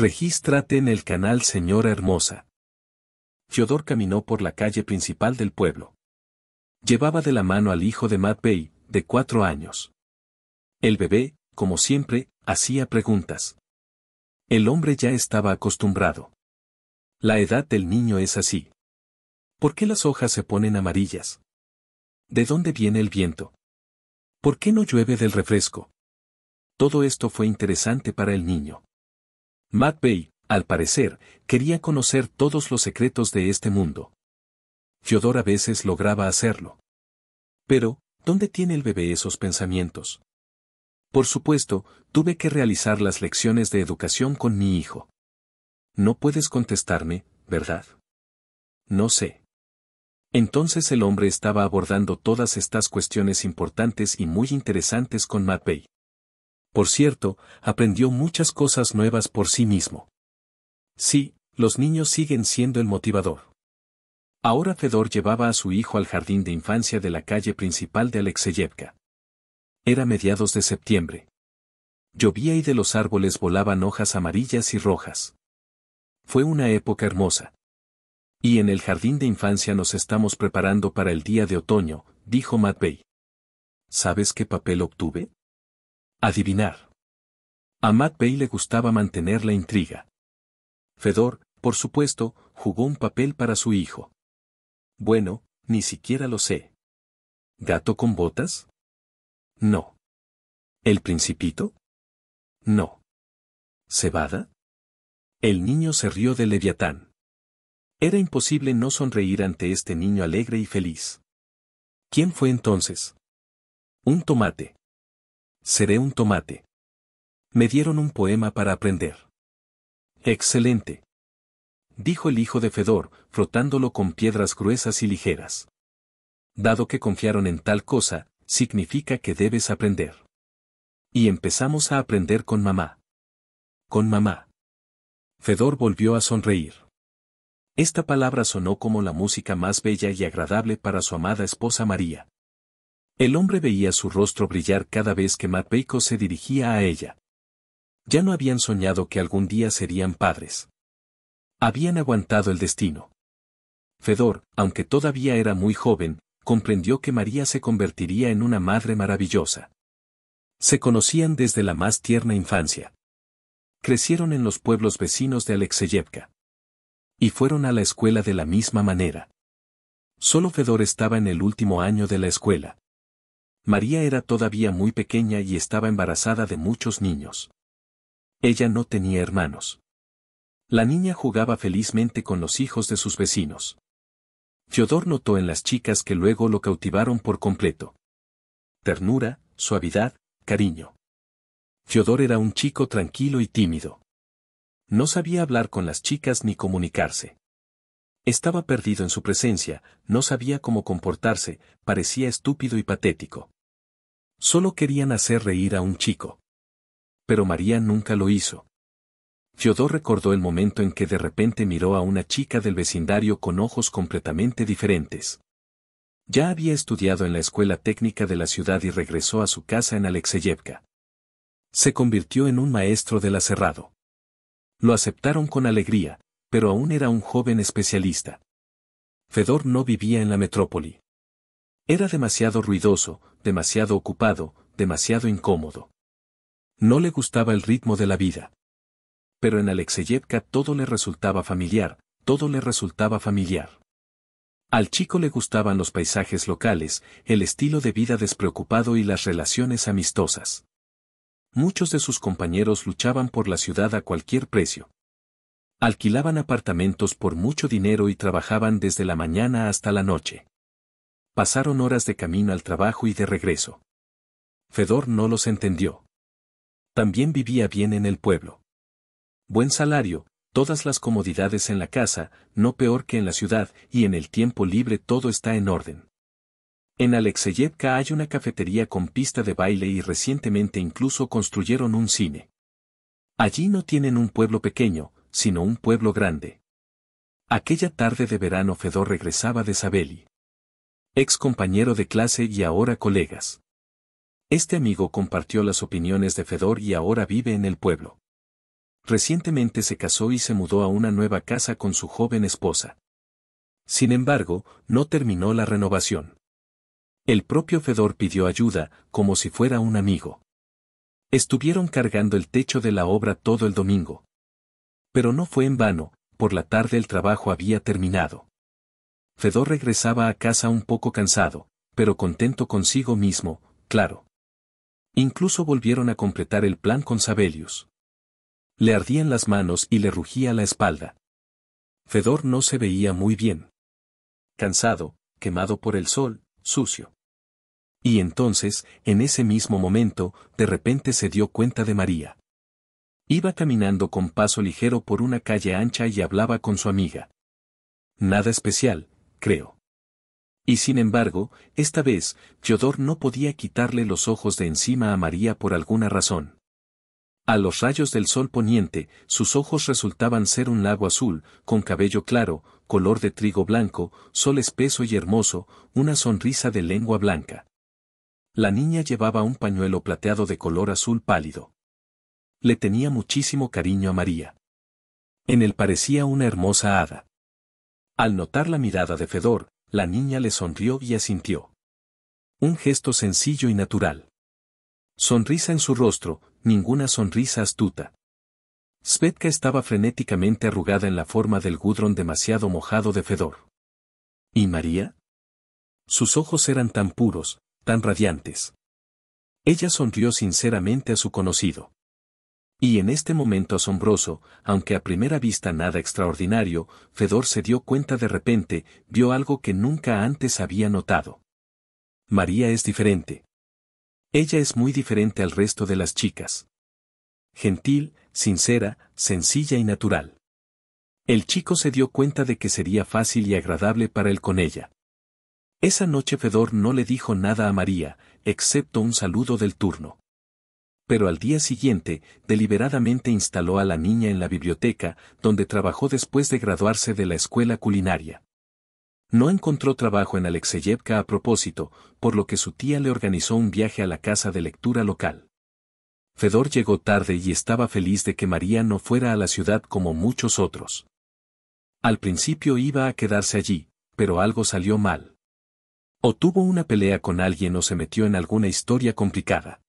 Regístrate en el canal Señora Hermosa. Fiodor caminó por la calle principal del pueblo. Llevaba de la mano al hijo de Matt Bay, de cuatro años. El bebé, como siempre, hacía preguntas. El hombre ya estaba acostumbrado. La edad del niño es así. ¿Por qué las hojas se ponen amarillas? ¿De dónde viene el viento? ¿Por qué no llueve del refresco? Todo esto fue interesante para el niño. Bay, al parecer, quería conocer todos los secretos de este mundo. Fyodor a veces lograba hacerlo. Pero, ¿dónde tiene el bebé esos pensamientos? Por supuesto, tuve que realizar las lecciones de educación con mi hijo. No puedes contestarme, ¿verdad? No sé. Entonces el hombre estaba abordando todas estas cuestiones importantes y muy interesantes con MacBay por cierto, aprendió muchas cosas nuevas por sí mismo. Sí, los niños siguen siendo el motivador. Ahora Fedor llevaba a su hijo al jardín de infancia de la calle principal de Alexeyevka. Era mediados de septiembre. Llovía y de los árboles volaban hojas amarillas y rojas. Fue una época hermosa. Y en el jardín de infancia nos estamos preparando para el día de otoño, dijo Matvey. ¿Sabes qué papel obtuve? Adivinar. A Matt Bay le gustaba mantener la intriga. Fedor, por supuesto, jugó un papel para su hijo. Bueno, ni siquiera lo sé. ¿Gato con botas? No. ¿El principito? No. ¿Cebada? El niño se rió de Leviatán. Era imposible no sonreír ante este niño alegre y feliz. ¿Quién fue entonces? Un tomate. Seré un tomate. Me dieron un poema para aprender. Excelente. Dijo el hijo de Fedor, frotándolo con piedras gruesas y ligeras. Dado que confiaron en tal cosa, significa que debes aprender. Y empezamos a aprender con mamá. Con mamá. Fedor volvió a sonreír. Esta palabra sonó como la música más bella y agradable para su amada esposa María. El hombre veía su rostro brillar cada vez que Mapeiko se dirigía a ella. Ya no habían soñado que algún día serían padres. Habían aguantado el destino. Fedor, aunque todavía era muy joven, comprendió que María se convertiría en una madre maravillosa. Se conocían desde la más tierna infancia. Crecieron en los pueblos vecinos de Alexeyevka. Y fueron a la escuela de la misma manera. Solo Fedor estaba en el último año de la escuela. María era todavía muy pequeña y estaba embarazada de muchos niños. Ella no tenía hermanos. La niña jugaba felizmente con los hijos de sus vecinos. Fiodor notó en las chicas que luego lo cautivaron por completo. Ternura, suavidad, cariño. Fiodor era un chico tranquilo y tímido. No sabía hablar con las chicas ni comunicarse. Estaba perdido en su presencia, no sabía cómo comportarse, parecía estúpido y patético. Solo querían hacer reír a un chico. Pero María nunca lo hizo. Fyodor recordó el momento en que de repente miró a una chica del vecindario con ojos completamente diferentes. Ya había estudiado en la escuela técnica de la ciudad y regresó a su casa en Alexeyevka. Se convirtió en un maestro del aserrado. Lo aceptaron con alegría, pero aún era un joven especialista. Fedor no vivía en la metrópoli. Era demasiado ruidoso, demasiado ocupado, demasiado incómodo. No le gustaba el ritmo de la vida. Pero en Alexeyevka todo le resultaba familiar, todo le resultaba familiar. Al chico le gustaban los paisajes locales, el estilo de vida despreocupado y las relaciones amistosas. Muchos de sus compañeros luchaban por la ciudad a cualquier precio. Alquilaban apartamentos por mucho dinero y trabajaban desde la mañana hasta la noche. Pasaron horas de camino al trabajo y de regreso. Fedor no los entendió. También vivía bien en el pueblo. Buen salario, todas las comodidades en la casa, no peor que en la ciudad, y en el tiempo libre todo está en orden. En Alexeyevka hay una cafetería con pista de baile y recientemente incluso construyeron un cine. Allí no tienen un pueblo pequeño, sino un pueblo grande. Aquella tarde de verano Fedor regresaba de Sabeli ex compañero de clase y ahora colegas. Este amigo compartió las opiniones de Fedor y ahora vive en el pueblo. Recientemente se casó y se mudó a una nueva casa con su joven esposa. Sin embargo, no terminó la renovación. El propio Fedor pidió ayuda, como si fuera un amigo. Estuvieron cargando el techo de la obra todo el domingo. Pero no fue en vano, por la tarde el trabajo había terminado. Fedor regresaba a casa un poco cansado, pero contento consigo mismo, claro. Incluso volvieron a completar el plan con Sabelius. Le ardían las manos y le rugía la espalda. Fedor no se veía muy bien. Cansado, quemado por el sol, sucio. Y entonces, en ese mismo momento, de repente se dio cuenta de María. Iba caminando con paso ligero por una calle ancha y hablaba con su amiga. Nada especial, creo. Y sin embargo, esta vez, Yodor no podía quitarle los ojos de encima a María por alguna razón. A los rayos del sol poniente, sus ojos resultaban ser un lago azul, con cabello claro, color de trigo blanco, sol espeso y hermoso, una sonrisa de lengua blanca. La niña llevaba un pañuelo plateado de color azul pálido. Le tenía muchísimo cariño a María. En él parecía una hermosa hada. Al notar la mirada de Fedor, la niña le sonrió y asintió. Un gesto sencillo y natural. Sonrisa en su rostro, ninguna sonrisa astuta. Svetka estaba frenéticamente arrugada en la forma del gudrón demasiado mojado de Fedor. ¿Y María? Sus ojos eran tan puros, tan radiantes. Ella sonrió sinceramente a su conocido. Y en este momento asombroso, aunque a primera vista nada extraordinario, Fedor se dio cuenta de repente, vio algo que nunca antes había notado. María es diferente. Ella es muy diferente al resto de las chicas. Gentil, sincera, sencilla y natural. El chico se dio cuenta de que sería fácil y agradable para él con ella. Esa noche Fedor no le dijo nada a María, excepto un saludo del turno pero al día siguiente, deliberadamente instaló a la niña en la biblioteca, donde trabajó después de graduarse de la escuela culinaria. No encontró trabajo en Alexeyevka a propósito, por lo que su tía le organizó un viaje a la casa de lectura local. Fedor llegó tarde y estaba feliz de que María no fuera a la ciudad como muchos otros. Al principio iba a quedarse allí, pero algo salió mal. O tuvo una pelea con alguien o se metió en alguna historia complicada.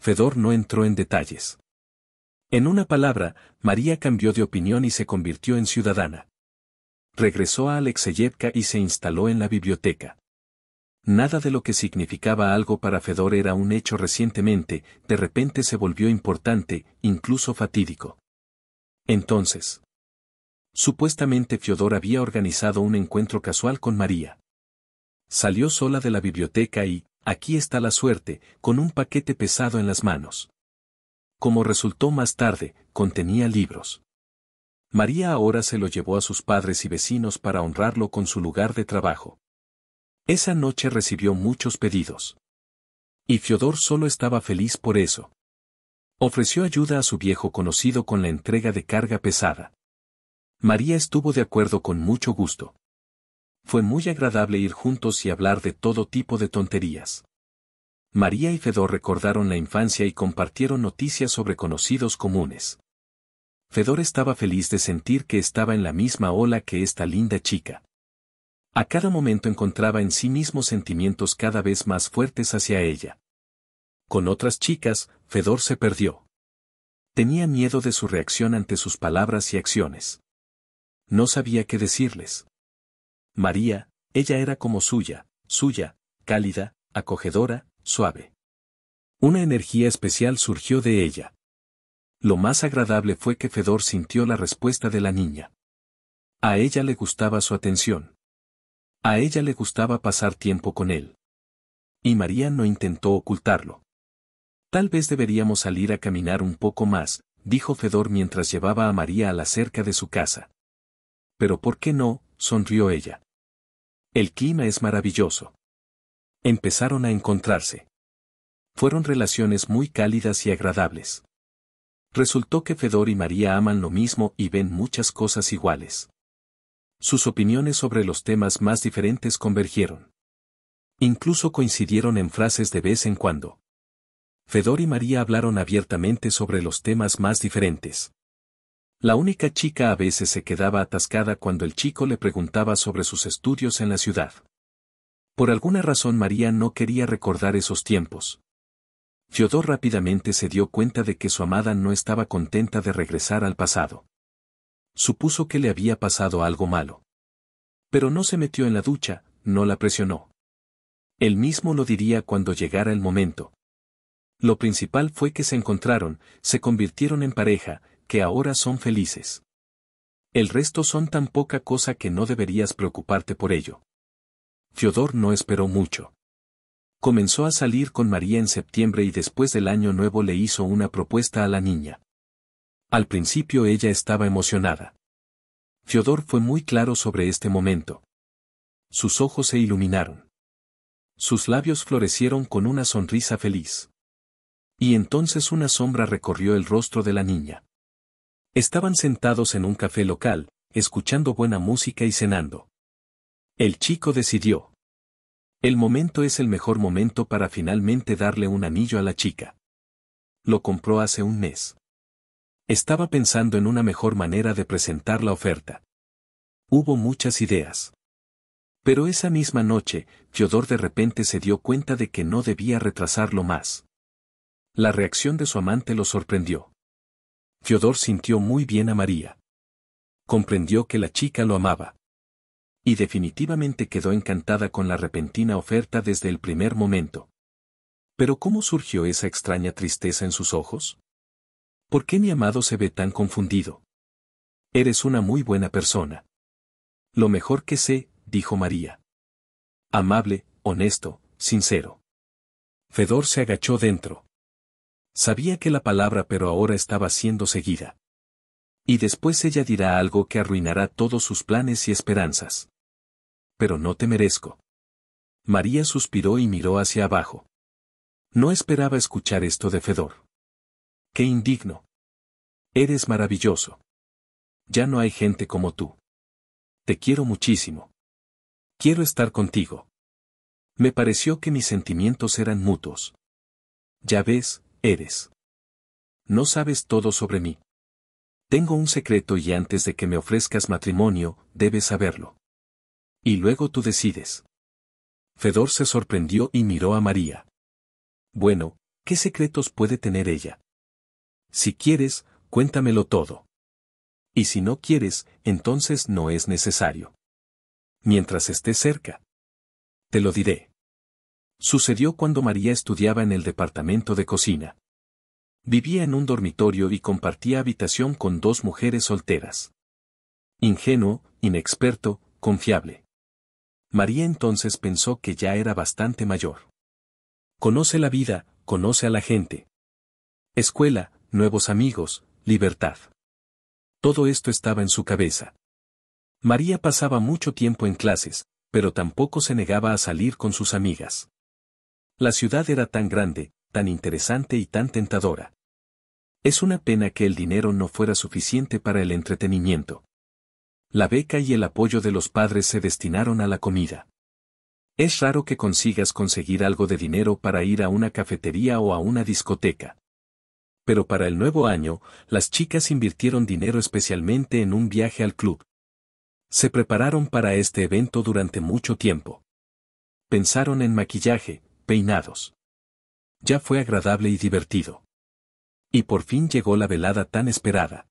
Fedor no entró en detalles. En una palabra, María cambió de opinión y se convirtió en ciudadana. Regresó a Alexeyevka y se instaló en la biblioteca. Nada de lo que significaba algo para Fedor era un hecho recientemente, de repente se volvió importante, incluso fatídico. Entonces, supuestamente Fedor había organizado un encuentro casual con María. Salió sola de la biblioteca y, aquí está la suerte, con un paquete pesado en las manos. Como resultó más tarde, contenía libros. María ahora se lo llevó a sus padres y vecinos para honrarlo con su lugar de trabajo. Esa noche recibió muchos pedidos. Y Fiodor solo estaba feliz por eso. Ofreció ayuda a su viejo conocido con la entrega de carga pesada. María estuvo de acuerdo con mucho gusto fue muy agradable ir juntos y hablar de todo tipo de tonterías. María y Fedor recordaron la infancia y compartieron noticias sobre conocidos comunes. Fedor estaba feliz de sentir que estaba en la misma ola que esta linda chica. A cada momento encontraba en sí mismo sentimientos cada vez más fuertes hacia ella. Con otras chicas, Fedor se perdió. Tenía miedo de su reacción ante sus palabras y acciones. No sabía qué decirles. María, ella era como suya, suya, cálida, acogedora, suave. Una energía especial surgió de ella. Lo más agradable fue que Fedor sintió la respuesta de la niña. A ella le gustaba su atención. A ella le gustaba pasar tiempo con él. Y María no intentó ocultarlo. Tal vez deberíamos salir a caminar un poco más, dijo Fedor mientras llevaba a María a la cerca de su casa. Pero ¿por qué no? sonrió ella. El clima es maravilloso. Empezaron a encontrarse. Fueron relaciones muy cálidas y agradables. Resultó que Fedor y María aman lo mismo y ven muchas cosas iguales. Sus opiniones sobre los temas más diferentes convergieron. Incluso coincidieron en frases de vez en cuando. Fedor y María hablaron abiertamente sobre los temas más diferentes. La única chica a veces se quedaba atascada cuando el chico le preguntaba sobre sus estudios en la ciudad. Por alguna razón María no quería recordar esos tiempos. Fiodor rápidamente se dio cuenta de que su amada no estaba contenta de regresar al pasado. Supuso que le había pasado algo malo. Pero no se metió en la ducha, no la presionó. Él mismo lo diría cuando llegara el momento. Lo principal fue que se encontraron, se convirtieron en pareja, que ahora son felices. El resto son tan poca cosa que no deberías preocuparte por ello. Fiodor no esperó mucho. Comenzó a salir con María en septiembre y después del año nuevo le hizo una propuesta a la niña. Al principio ella estaba emocionada. Fiodor fue muy claro sobre este momento. Sus ojos se iluminaron. Sus labios florecieron con una sonrisa feliz. Y entonces una sombra recorrió el rostro de la niña. Estaban sentados en un café local, escuchando buena música y cenando. El chico decidió. El momento es el mejor momento para finalmente darle un anillo a la chica. Lo compró hace un mes. Estaba pensando en una mejor manera de presentar la oferta. Hubo muchas ideas. Pero esa misma noche, Fyodor de repente se dio cuenta de que no debía retrasarlo más. La reacción de su amante lo sorprendió. Fedor sintió muy bien a María. Comprendió que la chica lo amaba. Y definitivamente quedó encantada con la repentina oferta desde el primer momento. Pero ¿cómo surgió esa extraña tristeza en sus ojos? ¿Por qué mi amado se ve tan confundido? Eres una muy buena persona. Lo mejor que sé, dijo María. Amable, honesto, sincero. Fedor se agachó dentro. Sabía que la palabra pero ahora estaba siendo seguida. Y después ella dirá algo que arruinará todos sus planes y esperanzas. Pero no te merezco. María suspiró y miró hacia abajo. No esperaba escuchar esto de Fedor. ¡Qué indigno! Eres maravilloso. Ya no hay gente como tú. Te quiero muchísimo. Quiero estar contigo. Me pareció que mis sentimientos eran mutuos. Ya ves, eres. No sabes todo sobre mí. Tengo un secreto y antes de que me ofrezcas matrimonio, debes saberlo. Y luego tú decides. Fedor se sorprendió y miró a María. Bueno, ¿qué secretos puede tener ella? Si quieres, cuéntamelo todo. Y si no quieres, entonces no es necesario. Mientras esté cerca. Te lo diré. Sucedió cuando María estudiaba en el departamento de cocina. Vivía en un dormitorio y compartía habitación con dos mujeres solteras. Ingenuo, inexperto, confiable. María entonces pensó que ya era bastante mayor. Conoce la vida, conoce a la gente. Escuela, nuevos amigos, libertad. Todo esto estaba en su cabeza. María pasaba mucho tiempo en clases, pero tampoco se negaba a salir con sus amigas. La ciudad era tan grande, tan interesante y tan tentadora. Es una pena que el dinero no fuera suficiente para el entretenimiento. La beca y el apoyo de los padres se destinaron a la comida. Es raro que consigas conseguir algo de dinero para ir a una cafetería o a una discoteca. Pero para el nuevo año, las chicas invirtieron dinero especialmente en un viaje al club. Se prepararon para este evento durante mucho tiempo. Pensaron en maquillaje, peinados. Ya fue agradable y divertido. Y por fin llegó la velada tan esperada.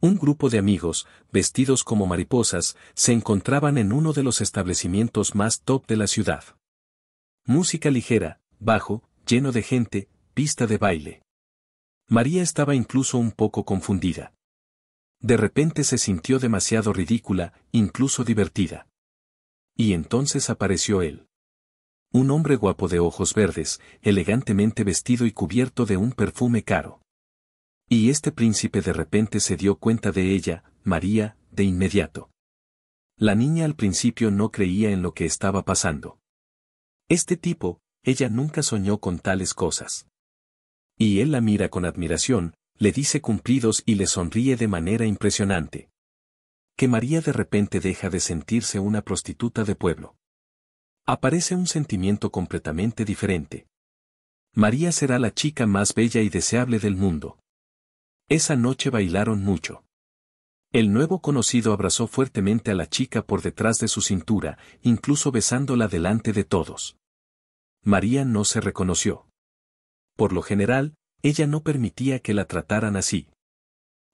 Un grupo de amigos, vestidos como mariposas, se encontraban en uno de los establecimientos más top de la ciudad. Música ligera, bajo, lleno de gente, pista de baile. María estaba incluso un poco confundida. De repente se sintió demasiado ridícula, incluso divertida. Y entonces apareció él un hombre guapo de ojos verdes, elegantemente vestido y cubierto de un perfume caro. Y este príncipe de repente se dio cuenta de ella, María, de inmediato. La niña al principio no creía en lo que estaba pasando. Este tipo, ella nunca soñó con tales cosas. Y él la mira con admiración, le dice cumplidos y le sonríe de manera impresionante. Que María de repente deja de sentirse una prostituta de pueblo aparece un sentimiento completamente diferente. María será la chica más bella y deseable del mundo. Esa noche bailaron mucho. El nuevo conocido abrazó fuertemente a la chica por detrás de su cintura, incluso besándola delante de todos. María no se reconoció. Por lo general, ella no permitía que la trataran así.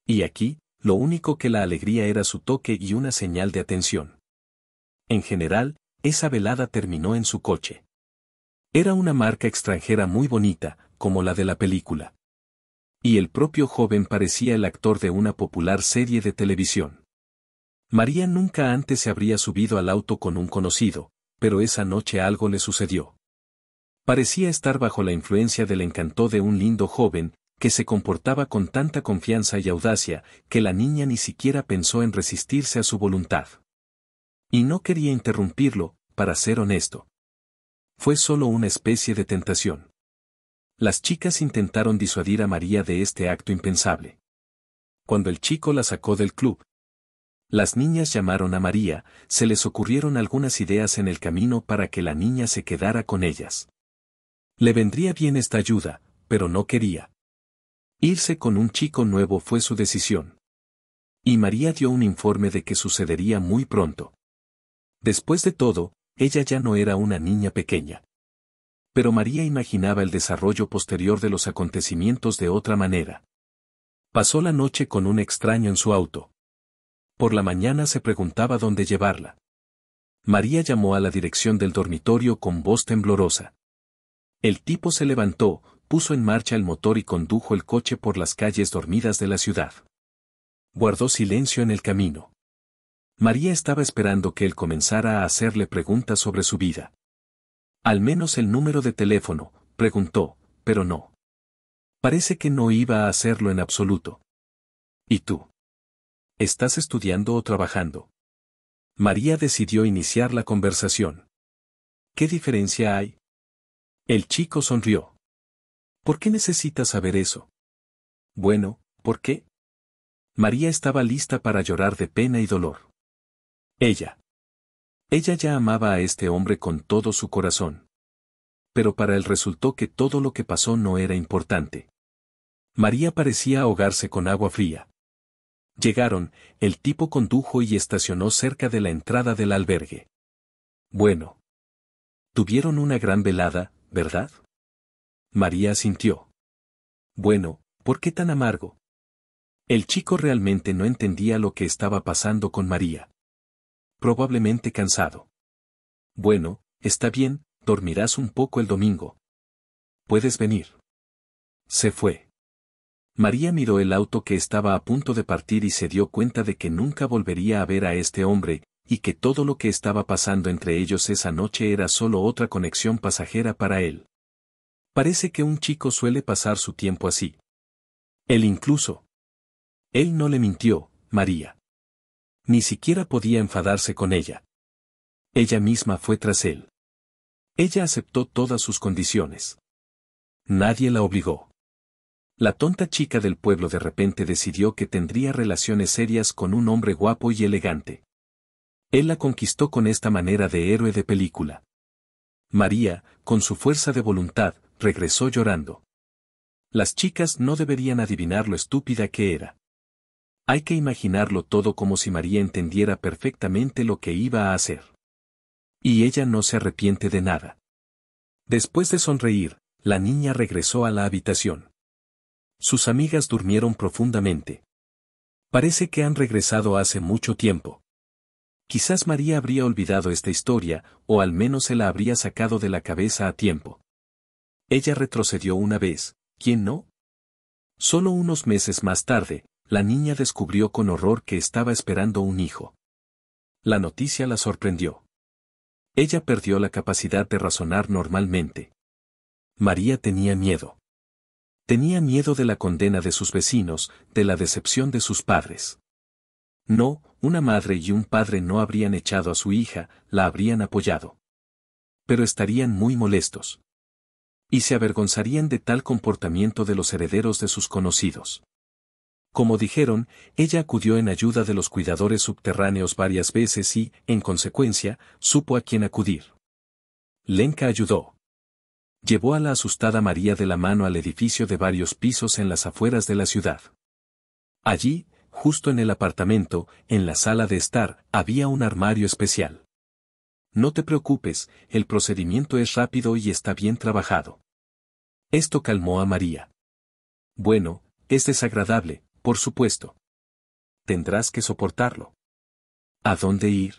Y aquí, lo único que la alegría era su toque y una señal de atención. En general, esa velada terminó en su coche. Era una marca extranjera muy bonita, como la de la película. Y el propio joven parecía el actor de una popular serie de televisión. María nunca antes se habría subido al auto con un conocido, pero esa noche algo le sucedió. Parecía estar bajo la influencia del encanto de un lindo joven, que se comportaba con tanta confianza y audacia, que la niña ni siquiera pensó en resistirse a su voluntad. Y no quería interrumpirlo, para ser honesto. Fue solo una especie de tentación. Las chicas intentaron disuadir a María de este acto impensable. Cuando el chico la sacó del club, las niñas llamaron a María, se les ocurrieron algunas ideas en el camino para que la niña se quedara con ellas. Le vendría bien esta ayuda, pero no quería. Irse con un chico nuevo fue su decisión. Y María dio un informe de que sucedería muy pronto. Después de todo, ella ya no era una niña pequeña. Pero María imaginaba el desarrollo posterior de los acontecimientos de otra manera. Pasó la noche con un extraño en su auto. Por la mañana se preguntaba dónde llevarla. María llamó a la dirección del dormitorio con voz temblorosa. El tipo se levantó, puso en marcha el motor y condujo el coche por las calles dormidas de la ciudad. Guardó silencio en el camino. María estaba esperando que él comenzara a hacerle preguntas sobre su vida. Al menos el número de teléfono, preguntó, pero no. Parece que no iba a hacerlo en absoluto. ¿Y tú? ¿Estás estudiando o trabajando? María decidió iniciar la conversación. ¿Qué diferencia hay? El chico sonrió. ¿Por qué necesitas saber eso? Bueno, ¿por qué? María estaba lista para llorar de pena y dolor. Ella. Ella ya amaba a este hombre con todo su corazón. Pero para él resultó que todo lo que pasó no era importante. María parecía ahogarse con agua fría. Llegaron, el tipo condujo y estacionó cerca de la entrada del albergue. Bueno. Tuvieron una gran velada, ¿verdad? María sintió. Bueno, ¿por qué tan amargo? El chico realmente no entendía lo que estaba pasando con María probablemente cansado. Bueno, está bien, dormirás un poco el domingo. Puedes venir. Se fue. María miró el auto que estaba a punto de partir y se dio cuenta de que nunca volvería a ver a este hombre, y que todo lo que estaba pasando entre ellos esa noche era solo otra conexión pasajera para él. Parece que un chico suele pasar su tiempo así. Él incluso. Él no le mintió, María ni siquiera podía enfadarse con ella. Ella misma fue tras él. Ella aceptó todas sus condiciones. Nadie la obligó. La tonta chica del pueblo de repente decidió que tendría relaciones serias con un hombre guapo y elegante. Él la conquistó con esta manera de héroe de película. María, con su fuerza de voluntad, regresó llorando. Las chicas no deberían adivinar lo estúpida que era. Hay que imaginarlo todo como si María entendiera perfectamente lo que iba a hacer. Y ella no se arrepiente de nada. Después de sonreír, la niña regresó a la habitación. Sus amigas durmieron profundamente. Parece que han regresado hace mucho tiempo. Quizás María habría olvidado esta historia, o al menos se la habría sacado de la cabeza a tiempo. Ella retrocedió una vez, ¿quién no? Solo unos meses más tarde, la niña descubrió con horror que estaba esperando un hijo. La noticia la sorprendió. Ella perdió la capacidad de razonar normalmente. María tenía miedo. Tenía miedo de la condena de sus vecinos, de la decepción de sus padres. No, una madre y un padre no habrían echado a su hija, la habrían apoyado. Pero estarían muy molestos. Y se avergonzarían de tal comportamiento de los herederos de sus conocidos. Como dijeron, ella acudió en ayuda de los cuidadores subterráneos varias veces y, en consecuencia, supo a quién acudir. Lenka ayudó. Llevó a la asustada María de la mano al edificio de varios pisos en las afueras de la ciudad. Allí, justo en el apartamento, en la sala de estar, había un armario especial. No te preocupes, el procedimiento es rápido y está bien trabajado. Esto calmó a María. Bueno, es desagradable, por supuesto. Tendrás que soportarlo. ¿A dónde ir?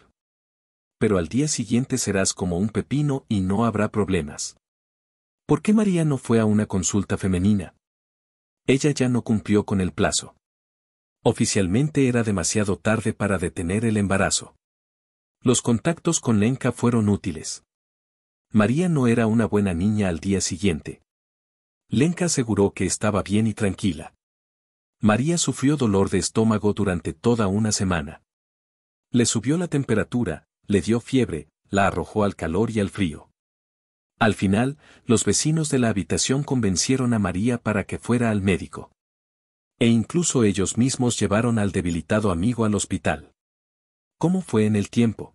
Pero al día siguiente serás como un pepino y no habrá problemas. ¿Por qué María no fue a una consulta femenina? Ella ya no cumplió con el plazo. Oficialmente era demasiado tarde para detener el embarazo. Los contactos con Lenka fueron útiles. María no era una buena niña al día siguiente. Lenka aseguró que estaba bien y tranquila. María sufrió dolor de estómago durante toda una semana. Le subió la temperatura, le dio fiebre, la arrojó al calor y al frío. Al final, los vecinos de la habitación convencieron a María para que fuera al médico. E incluso ellos mismos llevaron al debilitado amigo al hospital. ¿Cómo fue en el tiempo?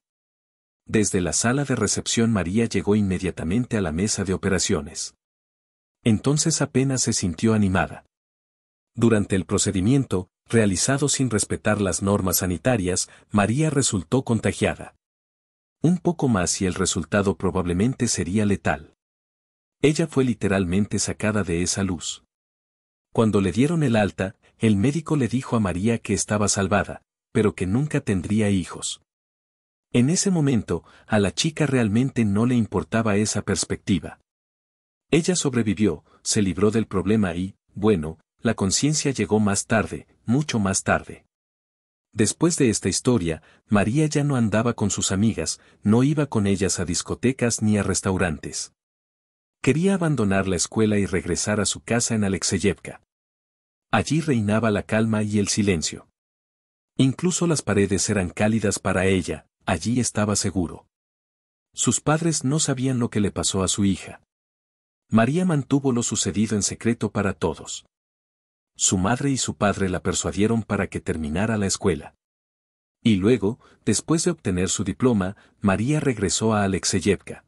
Desde la sala de recepción María llegó inmediatamente a la mesa de operaciones. Entonces apenas se sintió animada. Durante el procedimiento, realizado sin respetar las normas sanitarias, María resultó contagiada. Un poco más y el resultado probablemente sería letal. Ella fue literalmente sacada de esa luz. Cuando le dieron el alta, el médico le dijo a María que estaba salvada, pero que nunca tendría hijos. En ese momento, a la chica realmente no le importaba esa perspectiva. Ella sobrevivió, se libró del problema y, bueno, la conciencia llegó más tarde, mucho más tarde. Después de esta historia, María ya no andaba con sus amigas, no iba con ellas a discotecas ni a restaurantes. Quería abandonar la escuela y regresar a su casa en Alexeyevka. Allí reinaba la calma y el silencio. Incluso las paredes eran cálidas para ella, allí estaba seguro. Sus padres no sabían lo que le pasó a su hija. María mantuvo lo sucedido en secreto para todos su madre y su padre la persuadieron para que terminara la escuela. Y luego, después de obtener su diploma, María regresó a Alexeyevka.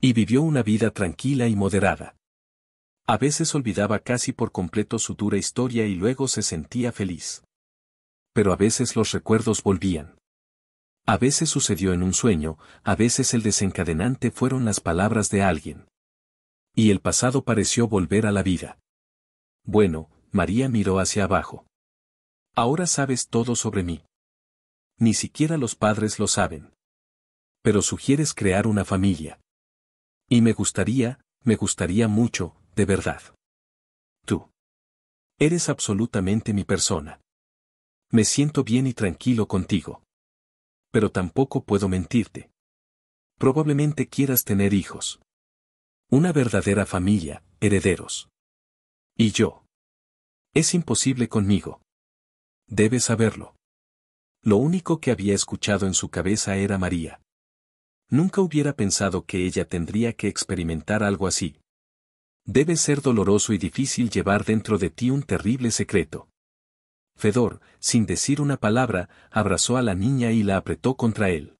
Y vivió una vida tranquila y moderada. A veces olvidaba casi por completo su dura historia y luego se sentía feliz. Pero a veces los recuerdos volvían. A veces sucedió en un sueño, a veces el desencadenante fueron las palabras de alguien. Y el pasado pareció volver a la vida. Bueno, María miró hacia abajo. Ahora sabes todo sobre mí. Ni siquiera los padres lo saben. Pero sugieres crear una familia. Y me gustaría, me gustaría mucho, de verdad. Tú. Eres absolutamente mi persona. Me siento bien y tranquilo contigo. Pero tampoco puedo mentirte. Probablemente quieras tener hijos. Una verdadera familia, herederos. Y yo. Es imposible conmigo. Debes saberlo. Lo único que había escuchado en su cabeza era María. Nunca hubiera pensado que ella tendría que experimentar algo así. Debe ser doloroso y difícil llevar dentro de ti un terrible secreto. Fedor, sin decir una palabra, abrazó a la niña y la apretó contra él.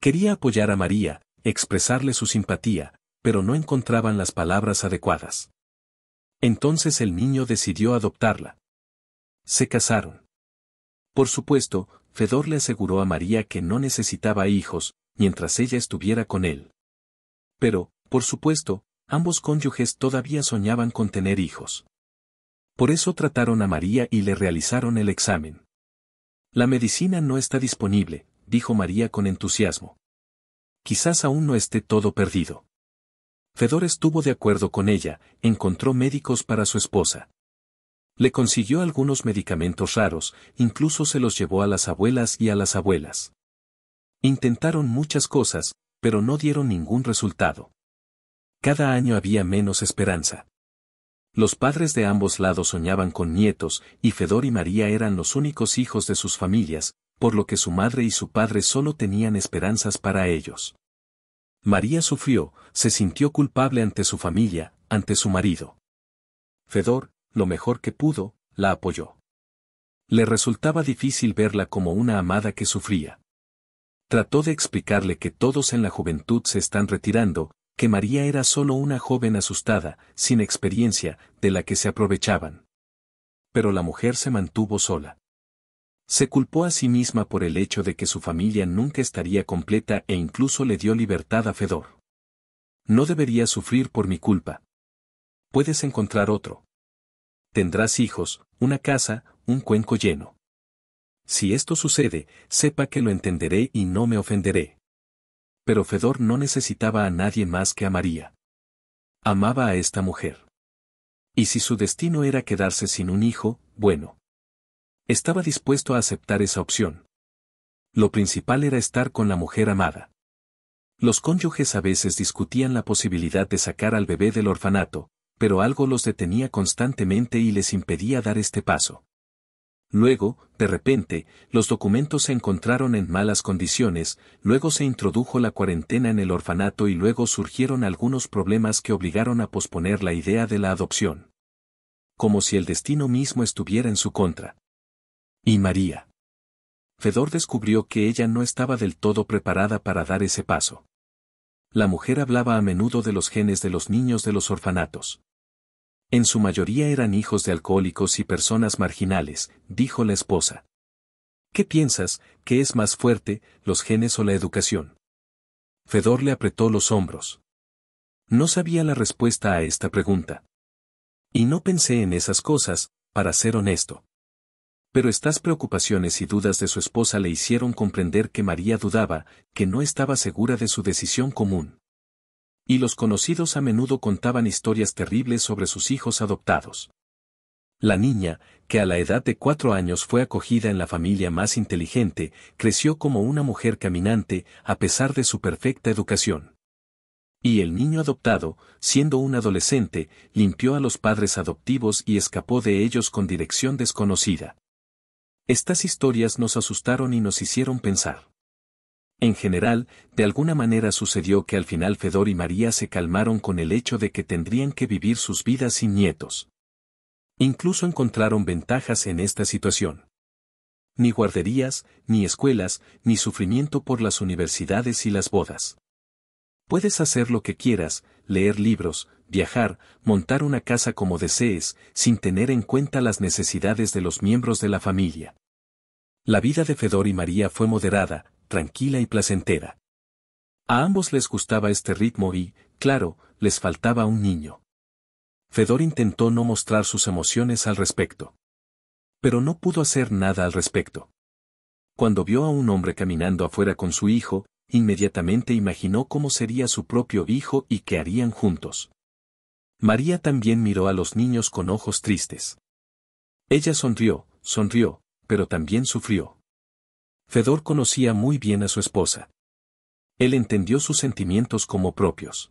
Quería apoyar a María, expresarle su simpatía, pero no encontraban las palabras adecuadas. Entonces el niño decidió adoptarla. Se casaron. Por supuesto, Fedor le aseguró a María que no necesitaba hijos, mientras ella estuviera con él. Pero, por supuesto, ambos cónyuges todavía soñaban con tener hijos. Por eso trataron a María y le realizaron el examen. La medicina no está disponible, dijo María con entusiasmo. Quizás aún no esté todo perdido. Fedor estuvo de acuerdo con ella, encontró médicos para su esposa. Le consiguió algunos medicamentos raros, incluso se los llevó a las abuelas y a las abuelas. Intentaron muchas cosas, pero no dieron ningún resultado. Cada año había menos esperanza. Los padres de ambos lados soñaban con nietos, y Fedor y María eran los únicos hijos de sus familias, por lo que su madre y su padre solo tenían esperanzas para ellos. María sufrió, se sintió culpable ante su familia, ante su marido. Fedor, lo mejor que pudo, la apoyó. Le resultaba difícil verla como una amada que sufría. Trató de explicarle que todos en la juventud se están retirando, que María era solo una joven asustada, sin experiencia, de la que se aprovechaban. Pero la mujer se mantuvo sola. Se culpó a sí misma por el hecho de que su familia nunca estaría completa e incluso le dio libertad a Fedor. No debería sufrir por mi culpa. Puedes encontrar otro. Tendrás hijos, una casa, un cuenco lleno. Si esto sucede, sepa que lo entenderé y no me ofenderé. Pero Fedor no necesitaba a nadie más que a María. Amaba a esta mujer. Y si su destino era quedarse sin un hijo, bueno. Estaba dispuesto a aceptar esa opción. Lo principal era estar con la mujer amada. Los cónyuges a veces discutían la posibilidad de sacar al bebé del orfanato, pero algo los detenía constantemente y les impedía dar este paso. Luego, de repente, los documentos se encontraron en malas condiciones, luego se introdujo la cuarentena en el orfanato y luego surgieron algunos problemas que obligaron a posponer la idea de la adopción. Como si el destino mismo estuviera en su contra. Y María. Fedor descubrió que ella no estaba del todo preparada para dar ese paso. La mujer hablaba a menudo de los genes de los niños de los orfanatos. En su mayoría eran hijos de alcohólicos y personas marginales, dijo la esposa. ¿Qué piensas, qué es más fuerte, los genes o la educación? Fedor le apretó los hombros. No sabía la respuesta a esta pregunta. Y no pensé en esas cosas, para ser honesto. Pero estas preocupaciones y dudas de su esposa le hicieron comprender que María dudaba, que no estaba segura de su decisión común. Y los conocidos a menudo contaban historias terribles sobre sus hijos adoptados. La niña, que a la edad de cuatro años fue acogida en la familia más inteligente, creció como una mujer caminante, a pesar de su perfecta educación. Y el niño adoptado, siendo un adolescente, limpió a los padres adoptivos y escapó de ellos con dirección desconocida. Estas historias nos asustaron y nos hicieron pensar. En general, de alguna manera sucedió que al final Fedor y María se calmaron con el hecho de que tendrían que vivir sus vidas sin nietos. Incluso encontraron ventajas en esta situación. Ni guarderías, ni escuelas, ni sufrimiento por las universidades y las bodas. Puedes hacer lo que quieras, leer libros, viajar, montar una casa como desees, sin tener en cuenta las necesidades de los miembros de la familia. La vida de Fedor y María fue moderada, tranquila y placentera. A ambos les gustaba este ritmo y, claro, les faltaba un niño. Fedor intentó no mostrar sus emociones al respecto. Pero no pudo hacer nada al respecto. Cuando vio a un hombre caminando afuera con su hijo, inmediatamente imaginó cómo sería su propio hijo y qué harían juntos. María también miró a los niños con ojos tristes. Ella sonrió, sonrió, pero también sufrió. Fedor conocía muy bien a su esposa. Él entendió sus sentimientos como propios.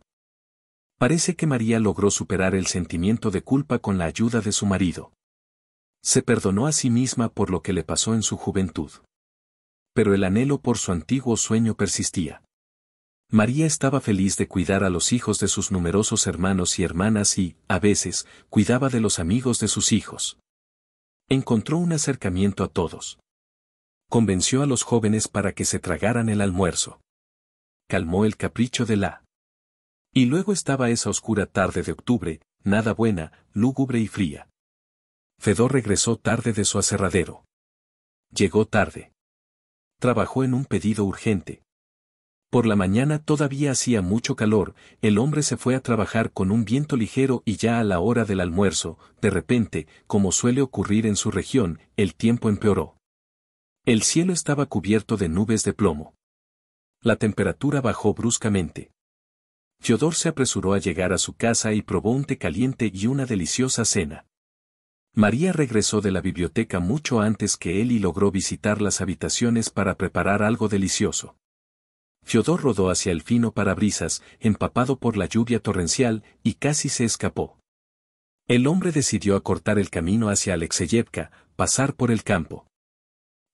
Parece que María logró superar el sentimiento de culpa con la ayuda de su marido. Se perdonó a sí misma por lo que le pasó en su juventud. Pero el anhelo por su antiguo sueño persistía. María estaba feliz de cuidar a los hijos de sus numerosos hermanos y hermanas y, a veces, cuidaba de los amigos de sus hijos. Encontró un acercamiento a todos. Convenció a los jóvenes para que se tragaran el almuerzo. Calmó el capricho de la. Y luego estaba esa oscura tarde de octubre, nada buena, lúgubre y fría. Fedor regresó tarde de su aserradero. Llegó tarde. Trabajó en un pedido urgente, por la mañana todavía hacía mucho calor, el hombre se fue a trabajar con un viento ligero y ya a la hora del almuerzo, de repente, como suele ocurrir en su región, el tiempo empeoró. El cielo estaba cubierto de nubes de plomo. La temperatura bajó bruscamente. Fyodor se apresuró a llegar a su casa y probó un té caliente y una deliciosa cena. María regresó de la biblioteca mucho antes que él y logró visitar las habitaciones para preparar algo delicioso. Fiodor rodó hacia el fino parabrisas, empapado por la lluvia torrencial, y casi se escapó. El hombre decidió acortar el camino hacia Alexeyevka, pasar por el campo.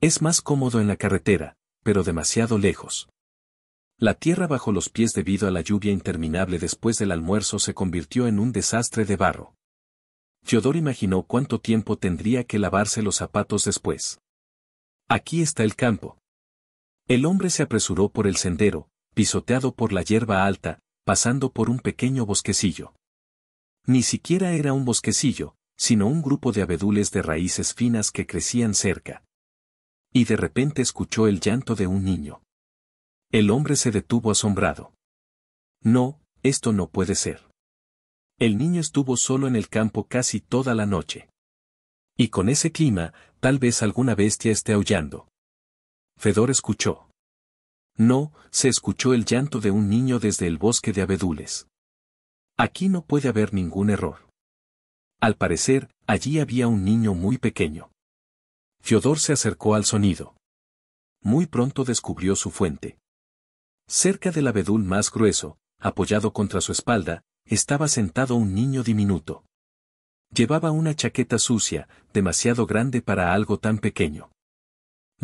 Es más cómodo en la carretera, pero demasiado lejos. La tierra bajo los pies debido a la lluvia interminable después del almuerzo se convirtió en un desastre de barro. Fiodor imaginó cuánto tiempo tendría que lavarse los zapatos después. Aquí está el campo. El hombre se apresuró por el sendero, pisoteado por la hierba alta, pasando por un pequeño bosquecillo. Ni siquiera era un bosquecillo, sino un grupo de abedules de raíces finas que crecían cerca. Y de repente escuchó el llanto de un niño. El hombre se detuvo asombrado. No, esto no puede ser. El niño estuvo solo en el campo casi toda la noche. Y con ese clima, tal vez alguna bestia esté aullando. Fedor escuchó. No, se escuchó el llanto de un niño desde el bosque de abedules. Aquí no puede haber ningún error. Al parecer, allí había un niño muy pequeño. Fiodor se acercó al sonido. Muy pronto descubrió su fuente. Cerca del abedul más grueso, apoyado contra su espalda, estaba sentado un niño diminuto. Llevaba una chaqueta sucia, demasiado grande para algo tan pequeño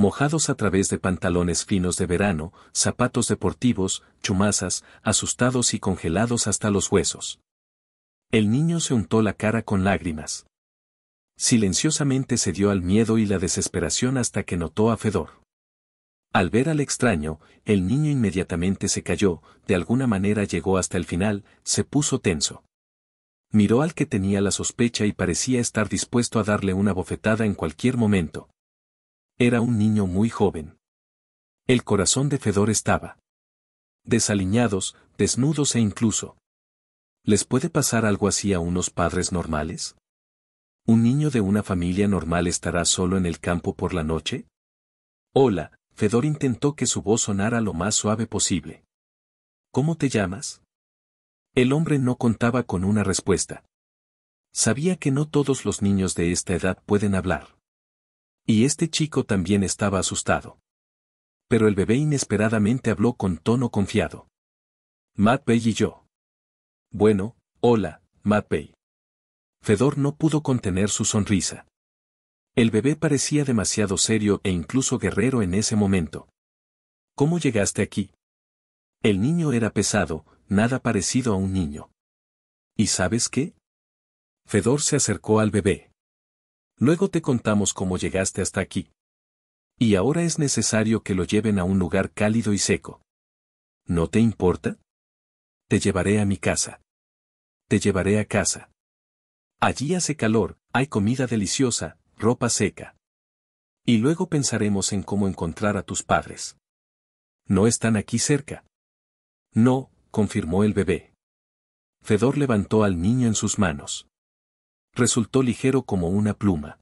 mojados a través de pantalones finos de verano, zapatos deportivos, chumazas, asustados y congelados hasta los huesos. El niño se untó la cara con lágrimas. Silenciosamente se dio al miedo y la desesperación hasta que notó a Fedor. Al ver al extraño, el niño inmediatamente se cayó, de alguna manera llegó hasta el final, se puso tenso miró al que tenía la sospecha y parecía estar dispuesto a darle una bofetada en cualquier momento. Era un niño muy joven. El corazón de Fedor estaba. Desaliñados, desnudos e incluso. ¿Les puede pasar algo así a unos padres normales? ¿Un niño de una familia normal estará solo en el campo por la noche? Hola, Fedor intentó que su voz sonara lo más suave posible. ¿Cómo te llamas? El hombre no contaba con una respuesta. Sabía que no todos los niños de esta edad pueden hablar. Y este chico también estaba asustado. Pero el bebé inesperadamente habló con tono confiado. Matt Bay y yo. Bueno, hola, Matt Bay. Fedor no pudo contener su sonrisa. El bebé parecía demasiado serio e incluso guerrero en ese momento. ¿Cómo llegaste aquí? El niño era pesado, nada parecido a un niño. ¿Y sabes qué? Fedor se acercó al bebé. Luego te contamos cómo llegaste hasta aquí. Y ahora es necesario que lo lleven a un lugar cálido y seco. ¿No te importa? Te llevaré a mi casa. Te llevaré a casa. Allí hace calor, hay comida deliciosa, ropa seca. Y luego pensaremos en cómo encontrar a tus padres. No están aquí cerca. No, confirmó el bebé. Fedor levantó al niño en sus manos resultó ligero como una pluma.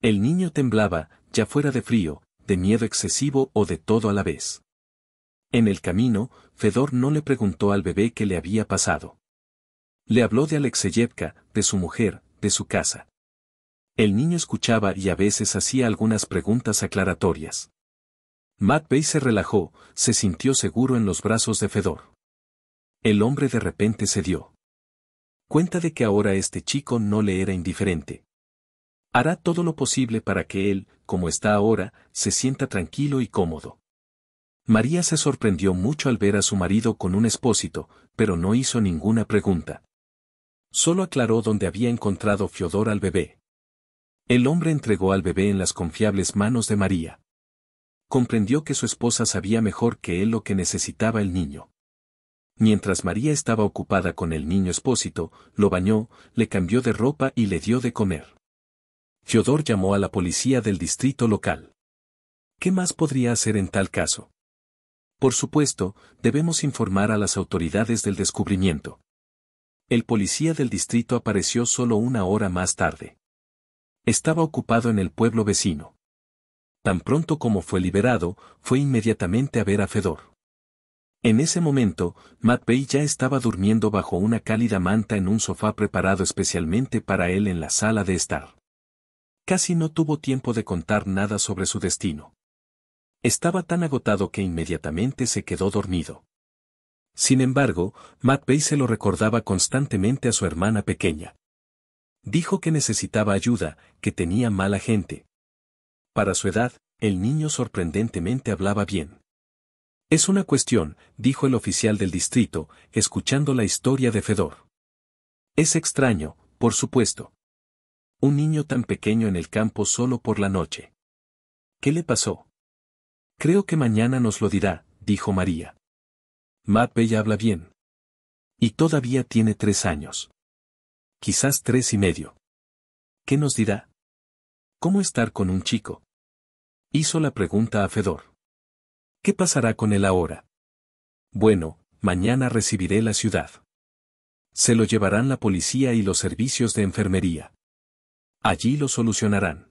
El niño temblaba, ya fuera de frío, de miedo excesivo o de todo a la vez. En el camino, Fedor no le preguntó al bebé qué le había pasado. Le habló de Alexeyevka, de su mujer, de su casa. El niño escuchaba y a veces hacía algunas preguntas aclaratorias. Matvey se relajó, se sintió seguro en los brazos de Fedor. El hombre de repente cedió cuenta de que ahora este chico no le era indiferente. Hará todo lo posible para que él, como está ahora, se sienta tranquilo y cómodo. María se sorprendió mucho al ver a su marido con un expósito, pero no hizo ninguna pregunta. Solo aclaró dónde había encontrado Fiodor al bebé. El hombre entregó al bebé en las confiables manos de María. Comprendió que su esposa sabía mejor que él lo que necesitaba el niño. Mientras María estaba ocupada con el niño expósito, lo bañó, le cambió de ropa y le dio de comer. Fiodor llamó a la policía del distrito local. ¿Qué más podría hacer en tal caso? Por supuesto, debemos informar a las autoridades del descubrimiento. El policía del distrito apareció solo una hora más tarde. Estaba ocupado en el pueblo vecino. Tan pronto como fue liberado, fue inmediatamente a ver a Fedor. En ese momento, Matvey ya estaba durmiendo bajo una cálida manta en un sofá preparado especialmente para él en la sala de estar. Casi no tuvo tiempo de contar nada sobre su destino. Estaba tan agotado que inmediatamente se quedó dormido. Sin embargo, Matvey se lo recordaba constantemente a su hermana pequeña. Dijo que necesitaba ayuda, que tenía mala gente. Para su edad, el niño sorprendentemente hablaba bien. Es una cuestión, dijo el oficial del distrito, escuchando la historia de Fedor. Es extraño, por supuesto. Un niño tan pequeño en el campo solo por la noche. ¿Qué le pasó? Creo que mañana nos lo dirá, dijo María. Matt habla bien. Y todavía tiene tres años. Quizás tres y medio. ¿Qué nos dirá? ¿Cómo estar con un chico? Hizo la pregunta a Fedor. ¿Qué pasará con él ahora? Bueno, mañana recibiré la ciudad. Se lo llevarán la policía y los servicios de enfermería. Allí lo solucionarán.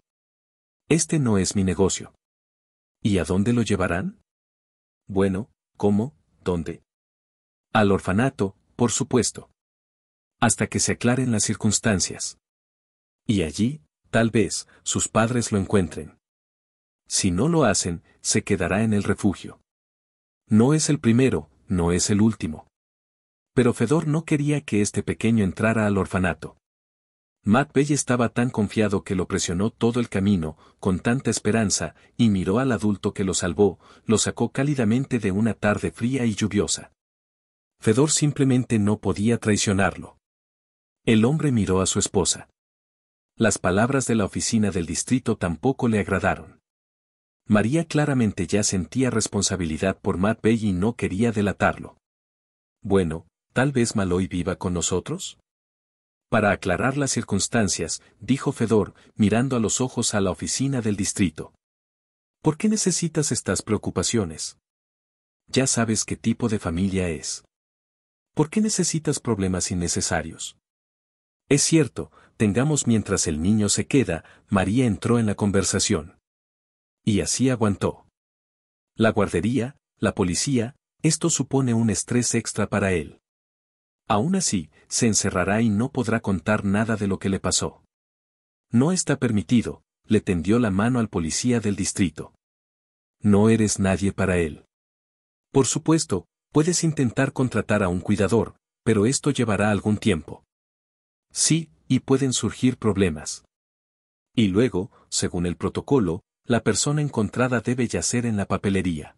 Este no es mi negocio. ¿Y a dónde lo llevarán? Bueno, ¿cómo? ¿Dónde? Al orfanato, por supuesto. Hasta que se aclaren las circunstancias. Y allí, tal vez, sus padres lo encuentren si no lo hacen, se quedará en el refugio. No es el primero, no es el último. Pero Fedor no quería que este pequeño entrara al orfanato. Matt Bay estaba tan confiado que lo presionó todo el camino, con tanta esperanza, y miró al adulto que lo salvó, lo sacó cálidamente de una tarde fría y lluviosa. Fedor simplemente no podía traicionarlo. El hombre miró a su esposa. Las palabras de la oficina del distrito tampoco le agradaron. María claramente ya sentía responsabilidad por Matt Bay y no quería delatarlo. Bueno, tal vez Maloy viva con nosotros. Para aclarar las circunstancias, dijo Fedor, mirando a los ojos a la oficina del distrito. ¿Por qué necesitas estas preocupaciones? Ya sabes qué tipo de familia es. ¿Por qué necesitas problemas innecesarios? Es cierto, tengamos mientras el niño se queda, María entró en la conversación. Y así aguantó. La guardería, la policía, esto supone un estrés extra para él. Aún así, se encerrará y no podrá contar nada de lo que le pasó. No está permitido, le tendió la mano al policía del distrito. No eres nadie para él. Por supuesto, puedes intentar contratar a un cuidador, pero esto llevará algún tiempo. Sí, y pueden surgir problemas. Y luego, según el protocolo, la persona encontrada debe yacer en la papelería.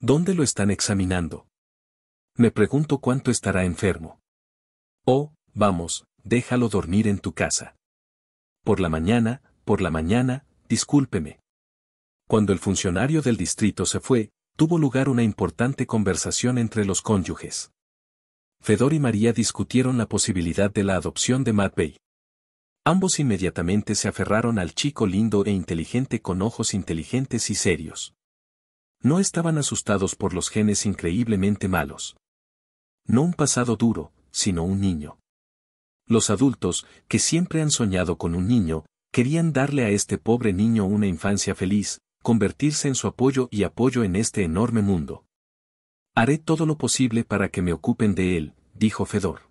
¿Dónde lo están examinando? Me pregunto cuánto estará enfermo. Oh, vamos, déjalo dormir en tu casa. Por la mañana, por la mañana, discúlpeme. Cuando el funcionario del distrito se fue, tuvo lugar una importante conversación entre los cónyuges. Fedor y María discutieron la posibilidad de la adopción de Matvey. Ambos inmediatamente se aferraron al chico lindo e inteligente con ojos inteligentes y serios. No estaban asustados por los genes increíblemente malos. No un pasado duro, sino un niño. Los adultos, que siempre han soñado con un niño, querían darle a este pobre niño una infancia feliz, convertirse en su apoyo y apoyo en este enorme mundo. Haré todo lo posible para que me ocupen de él, dijo Fedor.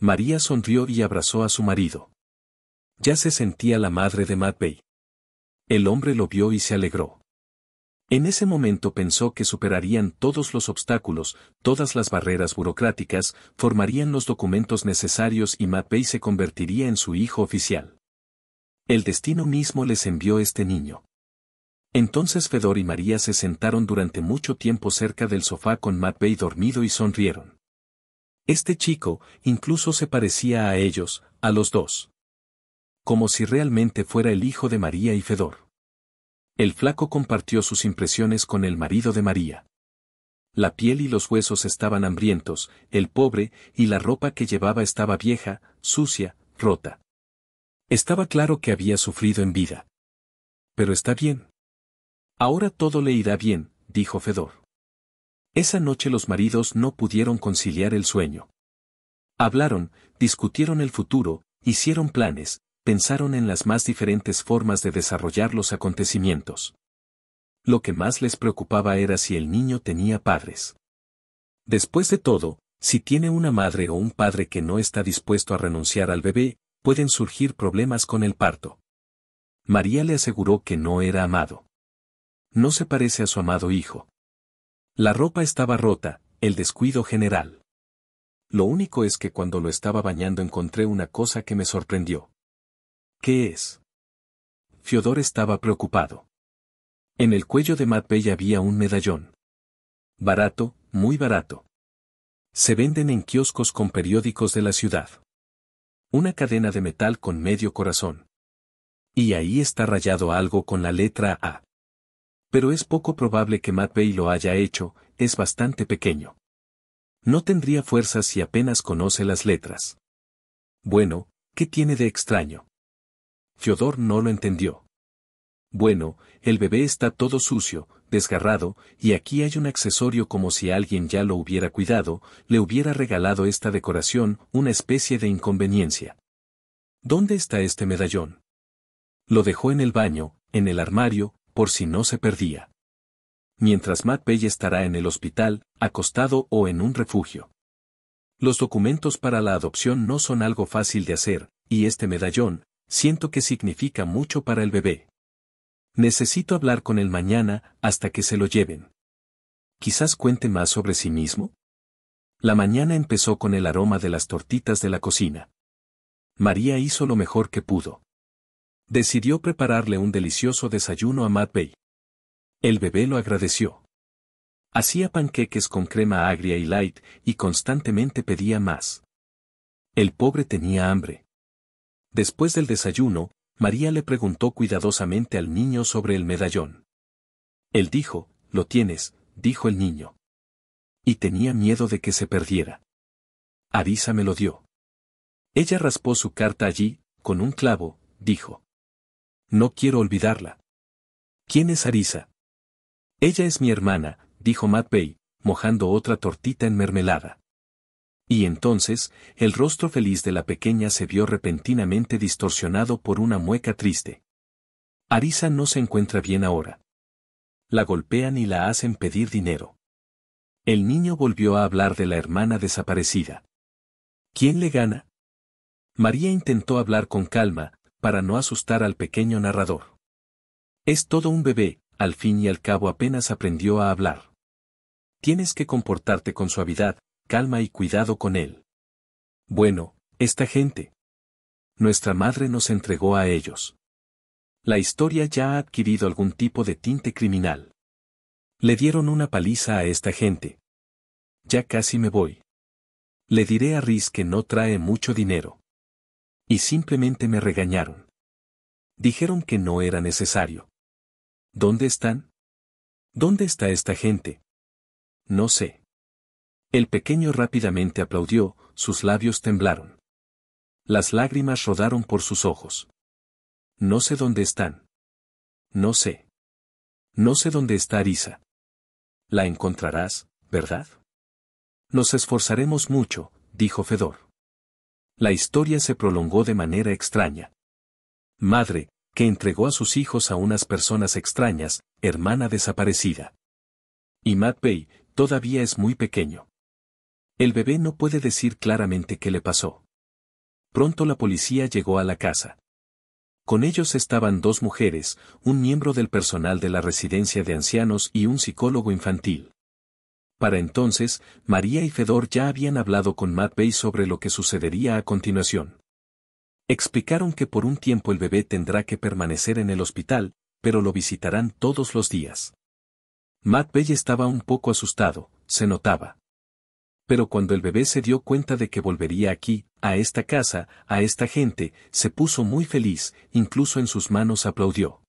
María sonrió y abrazó a su marido. Ya se sentía la madre de Matvey. El hombre lo vio y se alegró. En ese momento pensó que superarían todos los obstáculos, todas las barreras burocráticas, formarían los documentos necesarios y Matvey se convertiría en su hijo oficial. El destino mismo les envió este niño. Entonces Fedor y María se sentaron durante mucho tiempo cerca del sofá con Matvey dormido y sonrieron. Este chico incluso se parecía a ellos, a los dos como si realmente fuera el hijo de María y Fedor. El flaco compartió sus impresiones con el marido de María. La piel y los huesos estaban hambrientos, el pobre, y la ropa que llevaba estaba vieja, sucia, rota. Estaba claro que había sufrido en vida. Pero está bien. Ahora todo le irá bien, dijo Fedor. Esa noche los maridos no pudieron conciliar el sueño. Hablaron, discutieron el futuro, hicieron planes, pensaron en las más diferentes formas de desarrollar los acontecimientos. Lo que más les preocupaba era si el niño tenía padres. Después de todo, si tiene una madre o un padre que no está dispuesto a renunciar al bebé, pueden surgir problemas con el parto. María le aseguró que no era amado. No se parece a su amado hijo. La ropa estaba rota, el descuido general. Lo único es que cuando lo estaba bañando encontré una cosa que me sorprendió. ¿Qué es? Fiodor estaba preocupado. En el cuello de Matvey había un medallón. Barato, muy barato. Se venden en kioscos con periódicos de la ciudad. Una cadena de metal con medio corazón. Y ahí está rayado algo con la letra A. Pero es poco probable que Matvey lo haya hecho, es bastante pequeño. No tendría fuerza si apenas conoce las letras. Bueno, ¿qué tiene de extraño? Fiodor no lo entendió. Bueno, el bebé está todo sucio, desgarrado, y aquí hay un accesorio como si alguien ya lo hubiera cuidado, le hubiera regalado esta decoración, una especie de inconveniencia. ¿Dónde está este medallón? Lo dejó en el baño, en el armario, por si no se perdía. Mientras Matt Bell estará en el hospital, acostado o en un refugio. Los documentos para la adopción no son algo fácil de hacer, y este medallón, Siento que significa mucho para el bebé. Necesito hablar con él mañana hasta que se lo lleven. Quizás cuente más sobre sí mismo. La mañana empezó con el aroma de las tortitas de la cocina. María hizo lo mejor que pudo. Decidió prepararle un delicioso desayuno a Matt Bay. El bebé lo agradeció. Hacía panqueques con crema agria y light y constantemente pedía más. El pobre tenía hambre. Después del desayuno, María le preguntó cuidadosamente al niño sobre el medallón. Él dijo, lo tienes, dijo el niño. Y tenía miedo de que se perdiera. Arisa me lo dio. Ella raspó su carta allí, con un clavo, dijo. No quiero olvidarla. ¿Quién es Arisa? Ella es mi hermana, dijo Matt Bay, mojando otra tortita en mermelada. Y entonces, el rostro feliz de la pequeña se vio repentinamente distorsionado por una mueca triste. Arisa no se encuentra bien ahora. La golpean y la hacen pedir dinero. El niño volvió a hablar de la hermana desaparecida. ¿Quién le gana? María intentó hablar con calma, para no asustar al pequeño narrador. Es todo un bebé, al fin y al cabo apenas aprendió a hablar. Tienes que comportarte con suavidad, calma y cuidado con él. Bueno, esta gente. Nuestra madre nos entregó a ellos. La historia ya ha adquirido algún tipo de tinte criminal. Le dieron una paliza a esta gente. Ya casi me voy. Le diré a Riz que no trae mucho dinero. Y simplemente me regañaron. Dijeron que no era necesario. ¿Dónde están? ¿Dónde está esta gente? No sé. El pequeño rápidamente aplaudió, sus labios temblaron. Las lágrimas rodaron por sus ojos. No sé dónde están. No sé. No sé dónde está Arisa. La encontrarás, ¿verdad? Nos esforzaremos mucho, dijo Fedor. La historia se prolongó de manera extraña. Madre, que entregó a sus hijos a unas personas extrañas, hermana desaparecida. Y Matt Bay, todavía es muy pequeño. El bebé no puede decir claramente qué le pasó. Pronto la policía llegó a la casa. Con ellos estaban dos mujeres, un miembro del personal de la residencia de ancianos y un psicólogo infantil. Para entonces, María y Fedor ya habían hablado con Matt Bay sobre lo que sucedería a continuación. Explicaron que por un tiempo el bebé tendrá que permanecer en el hospital, pero lo visitarán todos los días. Matt Bay estaba un poco asustado, se notaba pero cuando el bebé se dio cuenta de que volvería aquí, a esta casa, a esta gente, se puso muy feliz, incluso en sus manos aplaudió.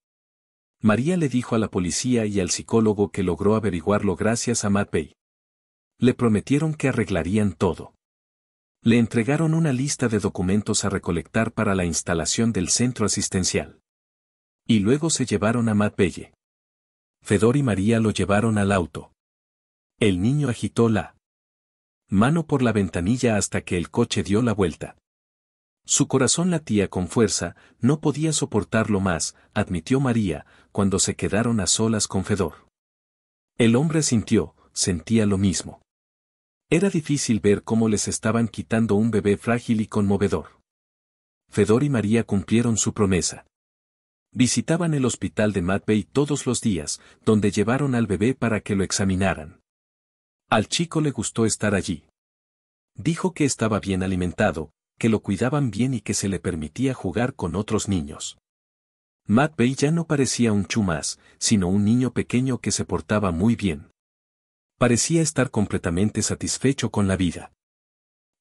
María le dijo a la policía y al psicólogo que logró averiguarlo gracias a Matt Bay. Le prometieron que arreglarían todo. Le entregaron una lista de documentos a recolectar para la instalación del centro asistencial. Y luego se llevaron a Matt Fedor y María lo llevaron al auto. El niño agitó la mano por la ventanilla hasta que el coche dio la vuelta. Su corazón latía con fuerza, no podía soportarlo más, admitió María, cuando se quedaron a solas con Fedor. El hombre sintió, sentía lo mismo. Era difícil ver cómo les estaban quitando un bebé frágil y conmovedor. Fedor y María cumplieron su promesa. Visitaban el hospital de Matvey todos los días, donde llevaron al bebé para que lo examinaran. Al chico le gustó estar allí. Dijo que estaba bien alimentado, que lo cuidaban bien y que se le permitía jugar con otros niños. Matt Bay ya no parecía un chumas, sino un niño pequeño que se portaba muy bien. Parecía estar completamente satisfecho con la vida.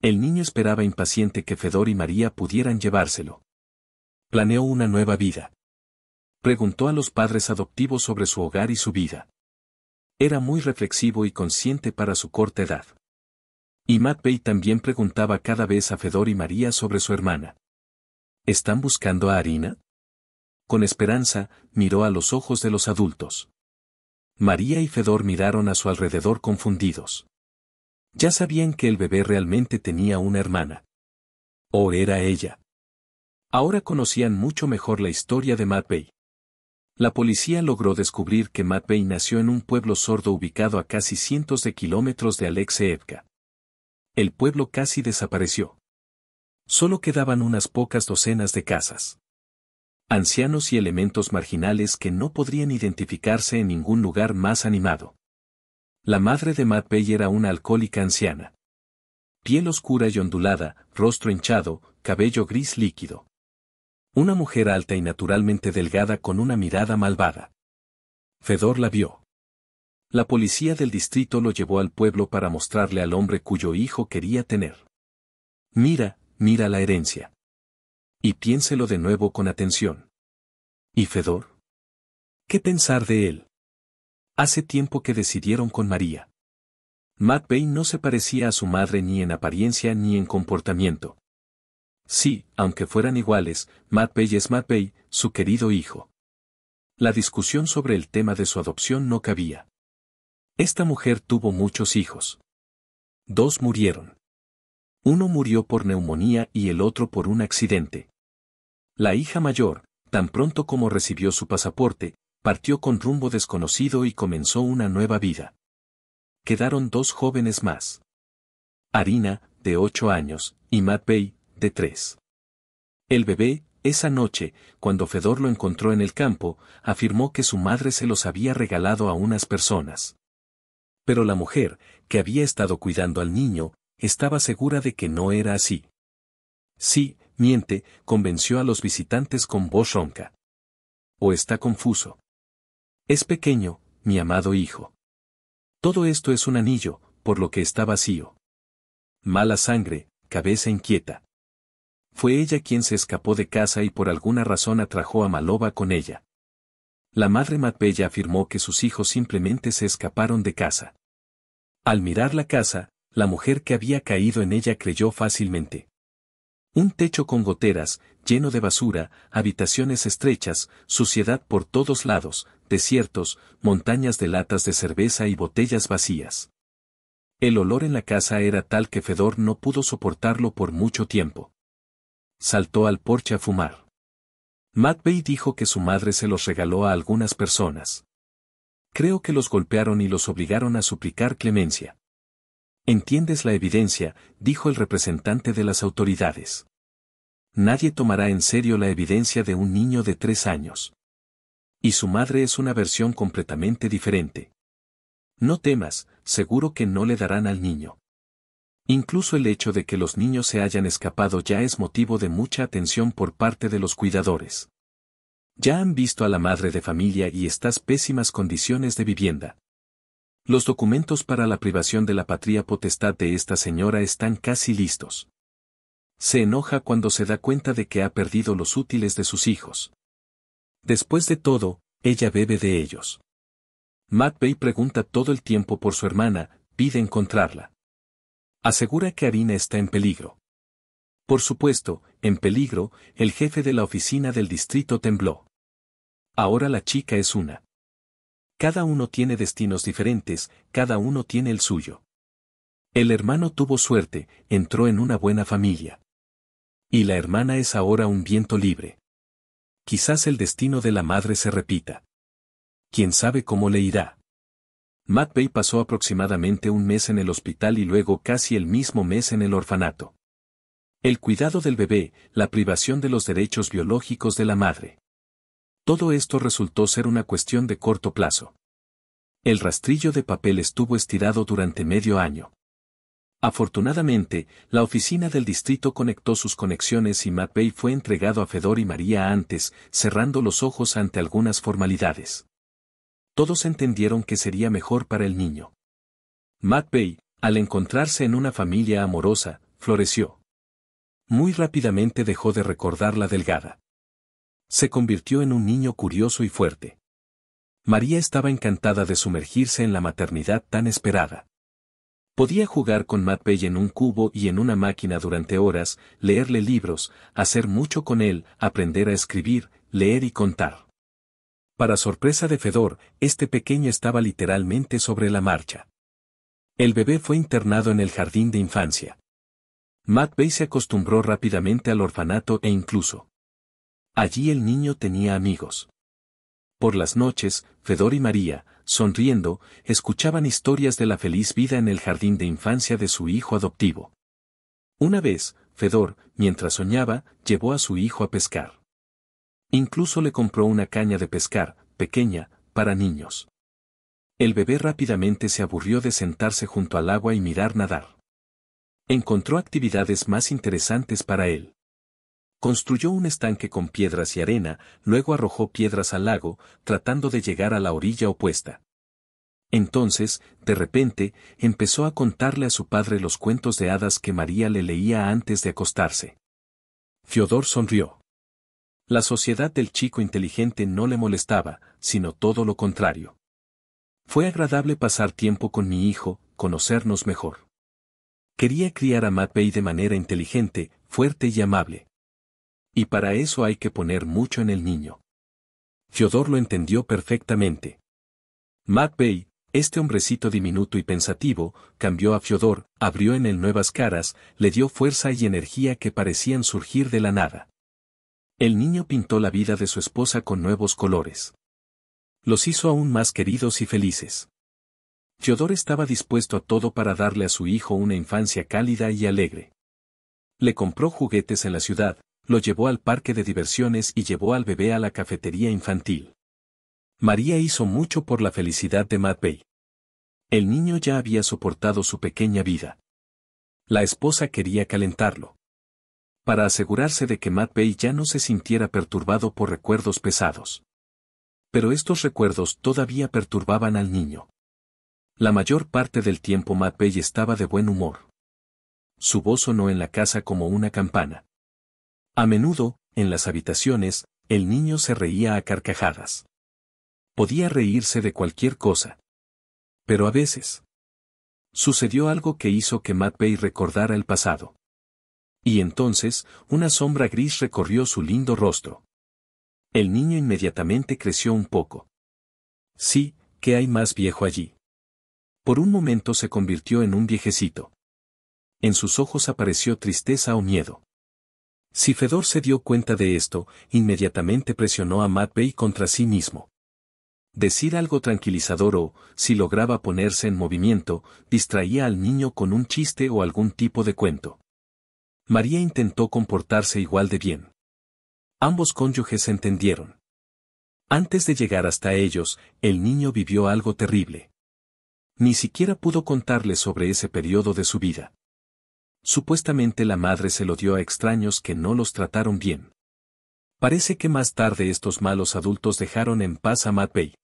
El niño esperaba impaciente que Fedor y María pudieran llevárselo. Planeó una nueva vida. Preguntó a los padres adoptivos sobre su hogar y su vida. Era muy reflexivo y consciente para su corta edad. Y Bay también preguntaba cada vez a Fedor y María sobre su hermana. ¿Están buscando a Harina? Con esperanza, miró a los ojos de los adultos. María y Fedor miraron a su alrededor confundidos. Ya sabían que el bebé realmente tenía una hermana. O era ella. Ahora conocían mucho mejor la historia de Matvey. La policía logró descubrir que Bay nació en un pueblo sordo ubicado a casi cientos de kilómetros de Evka. El pueblo casi desapareció. Solo quedaban unas pocas docenas de casas. Ancianos y elementos marginales que no podrían identificarse en ningún lugar más animado. La madre de Bay era una alcohólica anciana. Piel oscura y ondulada, rostro hinchado, cabello gris líquido. Una mujer alta y naturalmente delgada con una mirada malvada. Fedor la vio. La policía del distrito lo llevó al pueblo para mostrarle al hombre cuyo hijo quería tener. Mira, mira la herencia. Y piénselo de nuevo con atención. ¿Y Fedor? ¿Qué pensar de él? Hace tiempo que decidieron con María. Matt Bain no se parecía a su madre ni en apariencia ni en comportamiento. Sí, aunque fueran iguales, Matt es Matt su querido hijo. La discusión sobre el tema de su adopción no cabía. Esta mujer tuvo muchos hijos. Dos murieron. Uno murió por neumonía y el otro por un accidente. La hija mayor, tan pronto como recibió su pasaporte, partió con rumbo desconocido y comenzó una nueva vida. Quedaron dos jóvenes más. harina de ocho años, y Matt 3. El bebé, esa noche, cuando Fedor lo encontró en el campo, afirmó que su madre se los había regalado a unas personas. Pero la mujer, que había estado cuidando al niño, estaba segura de que no era así. Sí, miente, convenció a los visitantes con voz ronca. O está confuso. Es pequeño, mi amado hijo. Todo esto es un anillo, por lo que está vacío. Mala sangre, cabeza inquieta. Fue ella quien se escapó de casa y por alguna razón atrajo a Maloba con ella. La madre Matbella afirmó que sus hijos simplemente se escaparon de casa. Al mirar la casa, la mujer que había caído en ella creyó fácilmente. Un techo con goteras, lleno de basura, habitaciones estrechas, suciedad por todos lados, desiertos, montañas de latas de cerveza y botellas vacías. El olor en la casa era tal que Fedor no pudo soportarlo por mucho tiempo. Saltó al porche a fumar. Bay dijo que su madre se los regaló a algunas personas. Creo que los golpearon y los obligaron a suplicar clemencia. Entiendes la evidencia, dijo el representante de las autoridades. Nadie tomará en serio la evidencia de un niño de tres años. Y su madre es una versión completamente diferente. No temas, seguro que no le darán al niño. Incluso el hecho de que los niños se hayan escapado ya es motivo de mucha atención por parte de los cuidadores. Ya han visto a la madre de familia y estas pésimas condiciones de vivienda. Los documentos para la privación de la patria potestad de esta señora están casi listos. Se enoja cuando se da cuenta de que ha perdido los útiles de sus hijos. Después de todo, ella bebe de ellos. Matt Bay pregunta todo el tiempo por su hermana, pide encontrarla. Asegura que Harina está en peligro. Por supuesto, en peligro, el jefe de la oficina del distrito tembló. Ahora la chica es una. Cada uno tiene destinos diferentes, cada uno tiene el suyo. El hermano tuvo suerte, entró en una buena familia. Y la hermana es ahora un viento libre. Quizás el destino de la madre se repita. ¿Quién sabe cómo le irá? Bay pasó aproximadamente un mes en el hospital y luego casi el mismo mes en el orfanato. El cuidado del bebé, la privación de los derechos biológicos de la madre. Todo esto resultó ser una cuestión de corto plazo. El rastrillo de papel estuvo estirado durante medio año. Afortunadamente, la oficina del distrito conectó sus conexiones y Bay fue entregado a Fedor y María antes, cerrando los ojos ante algunas formalidades todos entendieron que sería mejor para el niño. Matt Bay, al encontrarse en una familia amorosa, floreció. Muy rápidamente dejó de recordar la delgada. Se convirtió en un niño curioso y fuerte. María estaba encantada de sumergirse en la maternidad tan esperada. Podía jugar con Matt Bay en un cubo y en una máquina durante horas, leerle libros, hacer mucho con él, aprender a escribir, leer y contar. Para sorpresa de Fedor, este pequeño estaba literalmente sobre la marcha. El bebé fue internado en el jardín de infancia. Matt Bay se acostumbró rápidamente al orfanato e incluso. Allí el niño tenía amigos. Por las noches, Fedor y María, sonriendo, escuchaban historias de la feliz vida en el jardín de infancia de su hijo adoptivo. Una vez, Fedor, mientras soñaba, llevó a su hijo a pescar. Incluso le compró una caña de pescar, pequeña, para niños. El bebé rápidamente se aburrió de sentarse junto al agua y mirar nadar. Encontró actividades más interesantes para él. Construyó un estanque con piedras y arena, luego arrojó piedras al lago, tratando de llegar a la orilla opuesta. Entonces, de repente, empezó a contarle a su padre los cuentos de hadas que María le leía antes de acostarse. Fiodor sonrió. La sociedad del chico inteligente no le molestaba, sino todo lo contrario. Fue agradable pasar tiempo con mi hijo, conocernos mejor. Quería criar a Matt Bay de manera inteligente, fuerte y amable. Y para eso hay que poner mucho en el niño. Fiodor lo entendió perfectamente. Matt Bay, este hombrecito diminuto y pensativo, cambió a Fiodor, abrió en él nuevas caras, le dio fuerza y energía que parecían surgir de la nada. El niño pintó la vida de su esposa con nuevos colores. Los hizo aún más queridos y felices. Fiodor estaba dispuesto a todo para darle a su hijo una infancia cálida y alegre. Le compró juguetes en la ciudad, lo llevó al parque de diversiones y llevó al bebé a la cafetería infantil. María hizo mucho por la felicidad de Matt Bay. El niño ya había soportado su pequeña vida. La esposa quería calentarlo para asegurarse de que Matt Bay ya no se sintiera perturbado por recuerdos pesados. Pero estos recuerdos todavía perturbaban al niño. La mayor parte del tiempo Matt Bay estaba de buen humor. Su voz sonó en la casa como una campana. A menudo, en las habitaciones, el niño se reía a carcajadas. Podía reírse de cualquier cosa. Pero a veces. Sucedió algo que hizo que Matt Bay recordara el pasado. Y entonces, una sombra gris recorrió su lindo rostro. El niño inmediatamente creció un poco. Sí, que hay más viejo allí. Por un momento se convirtió en un viejecito. En sus ojos apareció tristeza o miedo. Si Fedor se dio cuenta de esto, inmediatamente presionó a Bay contra sí mismo. Decir algo tranquilizador o, si lograba ponerse en movimiento, distraía al niño con un chiste o algún tipo de cuento. María intentó comportarse igual de bien. Ambos cónyuges se entendieron. Antes de llegar hasta ellos, el niño vivió algo terrible. Ni siquiera pudo contarle sobre ese periodo de su vida. Supuestamente la madre se lo dio a extraños que no los trataron bien. Parece que más tarde estos malos adultos dejaron en paz a Matt Bay.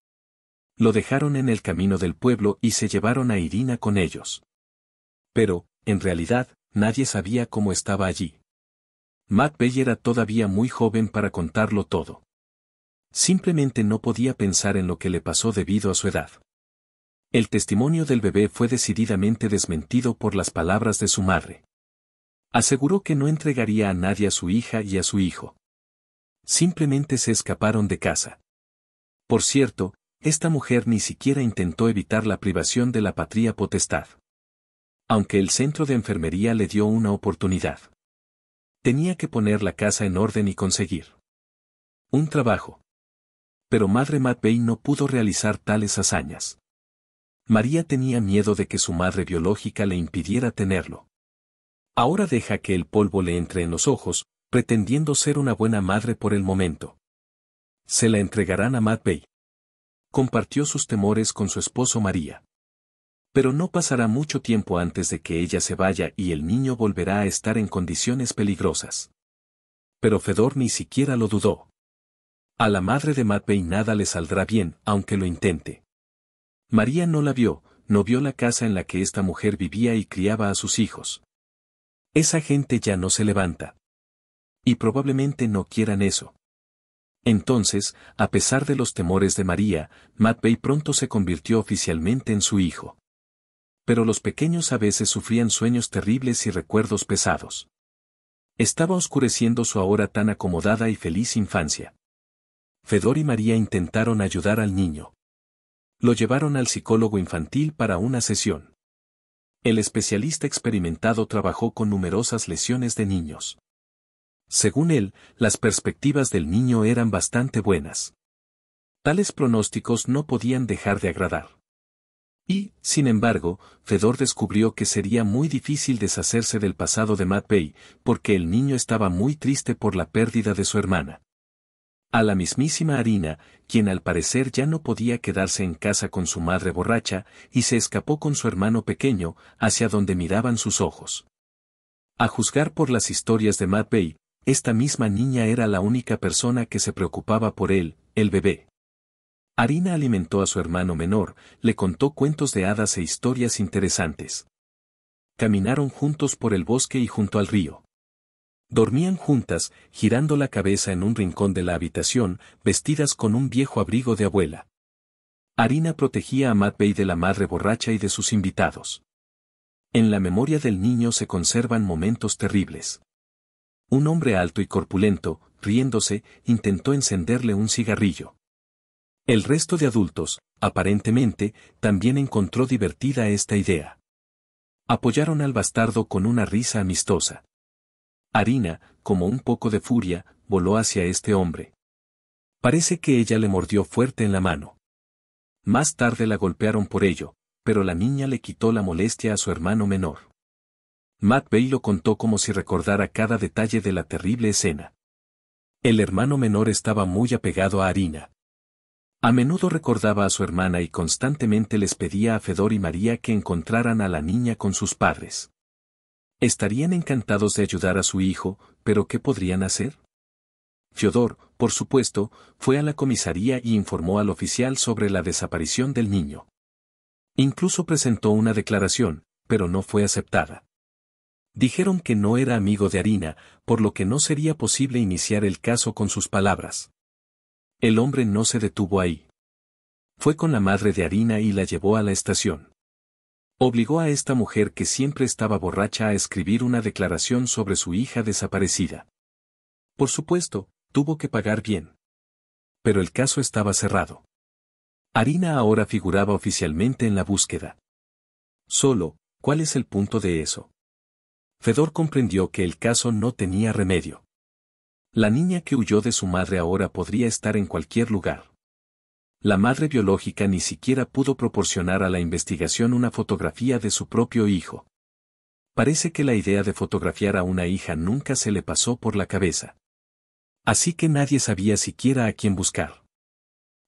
Lo dejaron en el camino del pueblo y se llevaron a Irina con ellos. Pero, en realidad, nadie sabía cómo estaba allí. Matt Bell era todavía muy joven para contarlo todo. Simplemente no podía pensar en lo que le pasó debido a su edad. El testimonio del bebé fue decididamente desmentido por las palabras de su madre. Aseguró que no entregaría a nadie a su hija y a su hijo. Simplemente se escaparon de casa. Por cierto, esta mujer ni siquiera intentó evitar la privación de la patria potestad aunque el centro de enfermería le dio una oportunidad. Tenía que poner la casa en orden y conseguir un trabajo. Pero madre Matvey no pudo realizar tales hazañas. María tenía miedo de que su madre biológica le impidiera tenerlo. Ahora deja que el polvo le entre en los ojos, pretendiendo ser una buena madre por el momento. Se la entregarán a Matvey. Compartió sus temores con su esposo María pero no pasará mucho tiempo antes de que ella se vaya y el niño volverá a estar en condiciones peligrosas. Pero Fedor ni siquiera lo dudó. A la madre de Matvey nada le saldrá bien, aunque lo intente. María no la vio, no vio la casa en la que esta mujer vivía y criaba a sus hijos. Esa gente ya no se levanta. Y probablemente no quieran eso. Entonces, a pesar de los temores de María, Matvey pronto se convirtió oficialmente en su hijo pero los pequeños a veces sufrían sueños terribles y recuerdos pesados. Estaba oscureciendo su ahora tan acomodada y feliz infancia. Fedor y María intentaron ayudar al niño. Lo llevaron al psicólogo infantil para una sesión. El especialista experimentado trabajó con numerosas lesiones de niños. Según él, las perspectivas del niño eran bastante buenas. Tales pronósticos no podían dejar de agradar. Y, sin embargo, Fedor descubrió que sería muy difícil deshacerse del pasado de Matt Bay, porque el niño estaba muy triste por la pérdida de su hermana. A la mismísima Harina, quien al parecer ya no podía quedarse en casa con su madre borracha, y se escapó con su hermano pequeño, hacia donde miraban sus ojos. A juzgar por las historias de Matt Bay, esta misma niña era la única persona que se preocupaba por él, el bebé. Harina alimentó a su hermano menor, le contó cuentos de hadas e historias interesantes. Caminaron juntos por el bosque y junto al río. Dormían juntas, girando la cabeza en un rincón de la habitación, vestidas con un viejo abrigo de abuela. Harina protegía a Matvey de la madre borracha y de sus invitados. En la memoria del niño se conservan momentos terribles. Un hombre alto y corpulento, riéndose, intentó encenderle un cigarrillo. El resto de adultos, aparentemente, también encontró divertida esta idea. Apoyaron al bastardo con una risa amistosa. Harina, como un poco de furia, voló hacia este hombre. Parece que ella le mordió fuerte en la mano. Más tarde la golpearon por ello, pero la niña le quitó la molestia a su hermano menor. Matt Bay lo contó como si recordara cada detalle de la terrible escena. El hermano menor estaba muy apegado a Harina. A menudo recordaba a su hermana y constantemente les pedía a Fedor y María que encontraran a la niña con sus padres. Estarían encantados de ayudar a su hijo, pero ¿qué podrían hacer? Fiodor, por supuesto, fue a la comisaría y informó al oficial sobre la desaparición del niño. Incluso presentó una declaración, pero no fue aceptada. Dijeron que no era amigo de Harina, por lo que no sería posible iniciar el caso con sus palabras. El hombre no se detuvo ahí. Fue con la madre de Harina y la llevó a la estación. Obligó a esta mujer que siempre estaba borracha a escribir una declaración sobre su hija desaparecida. Por supuesto, tuvo que pagar bien. Pero el caso estaba cerrado. Harina ahora figuraba oficialmente en la búsqueda. Solo, ¿cuál es el punto de eso? Fedor comprendió que el caso no tenía remedio. La niña que huyó de su madre ahora podría estar en cualquier lugar. La madre biológica ni siquiera pudo proporcionar a la investigación una fotografía de su propio hijo. Parece que la idea de fotografiar a una hija nunca se le pasó por la cabeza. Así que nadie sabía siquiera a quién buscar.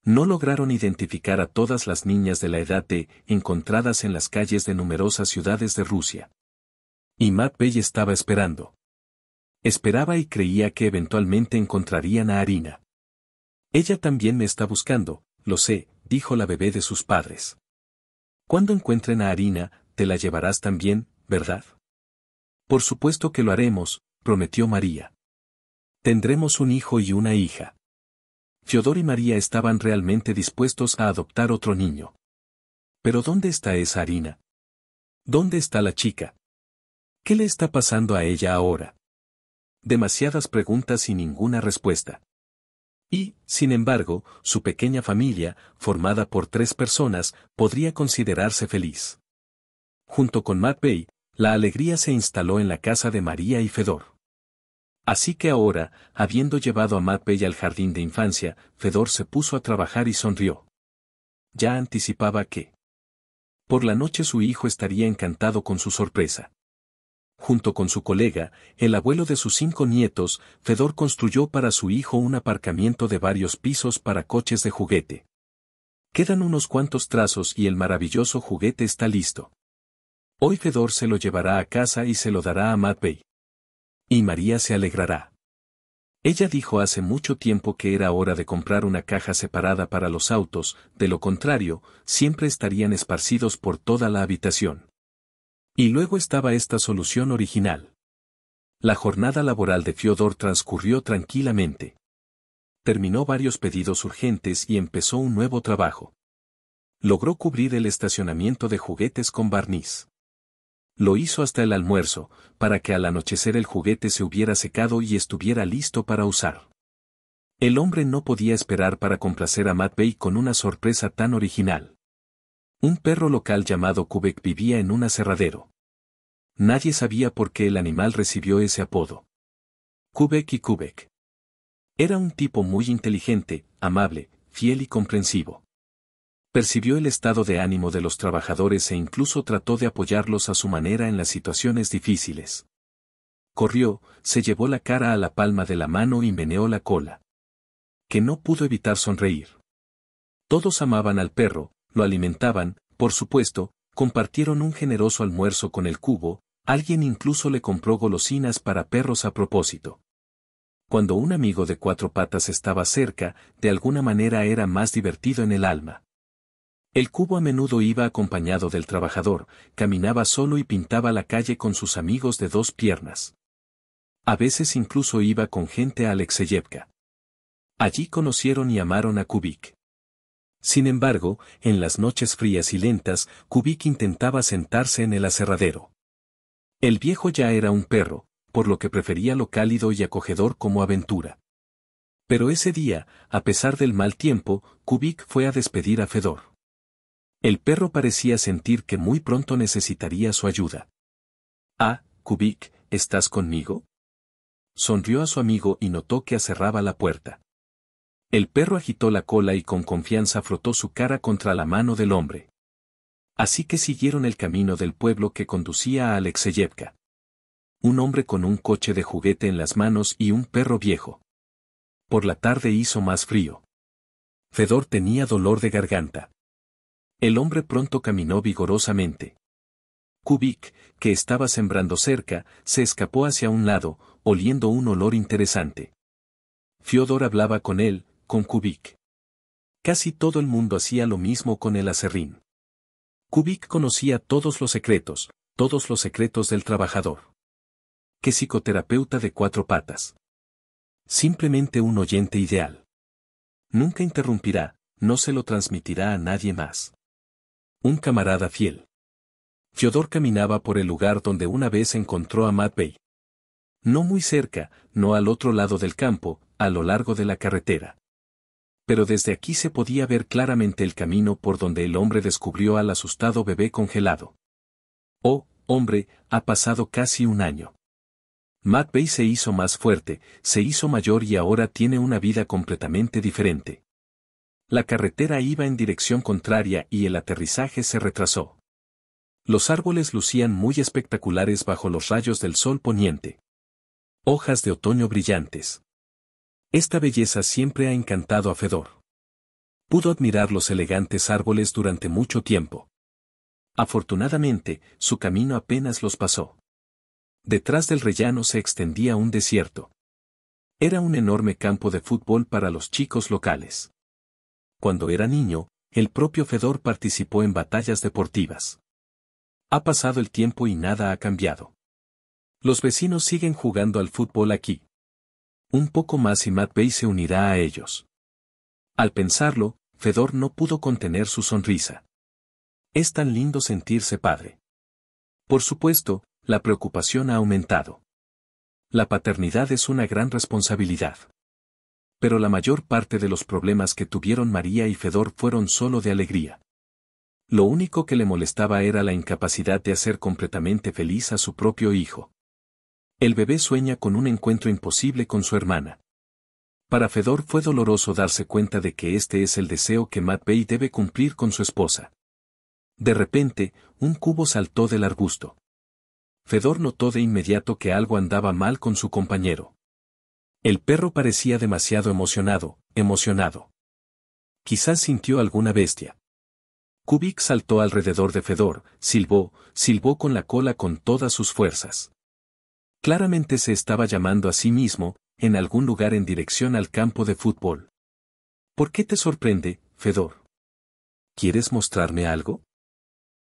No lograron identificar a todas las niñas de la edad de encontradas en las calles de numerosas ciudades de Rusia. Y Matt estaba esperando. Esperaba y creía que eventualmente encontrarían a Harina. Ella también me está buscando, lo sé, dijo la bebé de sus padres. Cuando encuentren a Harina, te la llevarás también, ¿verdad? Por supuesto que lo haremos, prometió María. Tendremos un hijo y una hija. Fiodor y María estaban realmente dispuestos a adoptar otro niño. Pero ¿dónde está esa Harina? ¿Dónde está la chica? ¿Qué le está pasando a ella ahora? demasiadas preguntas y ninguna respuesta. Y, sin embargo, su pequeña familia, formada por tres personas, podría considerarse feliz. Junto con Matt Bay, la alegría se instaló en la casa de María y Fedor. Así que ahora, habiendo llevado a Matt Bay al jardín de infancia, Fedor se puso a trabajar y sonrió. Ya anticipaba que. Por la noche su hijo estaría encantado con su sorpresa. Junto con su colega, el abuelo de sus cinco nietos, Fedor construyó para su hijo un aparcamiento de varios pisos para coches de juguete. Quedan unos cuantos trazos y el maravilloso juguete está listo. Hoy Fedor se lo llevará a casa y se lo dará a Bay. Y María se alegrará. Ella dijo hace mucho tiempo que era hora de comprar una caja separada para los autos, de lo contrario, siempre estarían esparcidos por toda la habitación. Y luego estaba esta solución original. La jornada laboral de Fiodor transcurrió tranquilamente. Terminó varios pedidos urgentes y empezó un nuevo trabajo. Logró cubrir el estacionamiento de juguetes con barniz. Lo hizo hasta el almuerzo, para que al anochecer el juguete se hubiera secado y estuviera listo para usar. El hombre no podía esperar para complacer a Matt Bay con una sorpresa tan original. Un perro local llamado Kubek vivía en un aserradero. Nadie sabía por qué el animal recibió ese apodo. Kubek y Kubek. Era un tipo muy inteligente, amable, fiel y comprensivo. Percibió el estado de ánimo de los trabajadores e incluso trató de apoyarlos a su manera en las situaciones difíciles. Corrió, se llevó la cara a la palma de la mano y meneó la cola. Que no pudo evitar sonreír. Todos amaban al perro, lo alimentaban, por supuesto, compartieron un generoso almuerzo con el cubo, alguien incluso le compró golosinas para perros a propósito. Cuando un amigo de cuatro patas estaba cerca, de alguna manera era más divertido en el alma. El cubo a menudo iba acompañado del trabajador, caminaba solo y pintaba la calle con sus amigos de dos piernas. A veces incluso iba con gente a Alexeyevka. Allí conocieron y amaron a Kubik. Sin embargo, en las noches frías y lentas, Kubik intentaba sentarse en el aserradero. El viejo ya era un perro, por lo que prefería lo cálido y acogedor como aventura. Pero ese día, a pesar del mal tiempo, Kubik fue a despedir a Fedor. El perro parecía sentir que muy pronto necesitaría su ayuda. Ah, Kubik, ¿estás conmigo? Sonrió a su amigo y notó que acerraba la puerta. El perro agitó la cola y con confianza frotó su cara contra la mano del hombre. Así que siguieron el camino del pueblo que conducía a Alexeyevka. Un hombre con un coche de juguete en las manos y un perro viejo. Por la tarde hizo más frío. Fedor tenía dolor de garganta. El hombre pronto caminó vigorosamente. Kubik, que estaba sembrando cerca, se escapó hacia un lado, oliendo un olor interesante. Fiodor hablaba con él, con Kubik. Casi todo el mundo hacía lo mismo con el acerrín. Kubik conocía todos los secretos, todos los secretos del trabajador. Qué psicoterapeuta de cuatro patas. Simplemente un oyente ideal. Nunca interrumpirá, no se lo transmitirá a nadie más. Un camarada fiel. Fyodor caminaba por el lugar donde una vez encontró a Bay. No muy cerca, no al otro lado del campo, a lo largo de la carretera pero desde aquí se podía ver claramente el camino por donde el hombre descubrió al asustado bebé congelado. Oh, hombre, ha pasado casi un año. Matt Bay se hizo más fuerte, se hizo mayor y ahora tiene una vida completamente diferente. La carretera iba en dirección contraria y el aterrizaje se retrasó. Los árboles lucían muy espectaculares bajo los rayos del sol poniente. Hojas de otoño brillantes. Esta belleza siempre ha encantado a Fedor. Pudo admirar los elegantes árboles durante mucho tiempo. Afortunadamente, su camino apenas los pasó. Detrás del rellano se extendía un desierto. Era un enorme campo de fútbol para los chicos locales. Cuando era niño, el propio Fedor participó en batallas deportivas. Ha pasado el tiempo y nada ha cambiado. Los vecinos siguen jugando al fútbol aquí. Un poco más y Matt Bay se unirá a ellos. Al pensarlo, Fedor no pudo contener su sonrisa. Es tan lindo sentirse padre. Por supuesto, la preocupación ha aumentado. La paternidad es una gran responsabilidad. Pero la mayor parte de los problemas que tuvieron María y Fedor fueron solo de alegría. Lo único que le molestaba era la incapacidad de hacer completamente feliz a su propio hijo. El bebé sueña con un encuentro imposible con su hermana. Para Fedor fue doloroso darse cuenta de que este es el deseo que Matt Bay debe cumplir con su esposa. De repente, un cubo saltó del arbusto. Fedor notó de inmediato que algo andaba mal con su compañero. El perro parecía demasiado emocionado, emocionado. Quizás sintió alguna bestia. Kubik saltó alrededor de Fedor, silbó, silbó con la cola con todas sus fuerzas. Claramente se estaba llamando a sí mismo, en algún lugar en dirección al campo de fútbol. ¿Por qué te sorprende, Fedor? ¿Quieres mostrarme algo?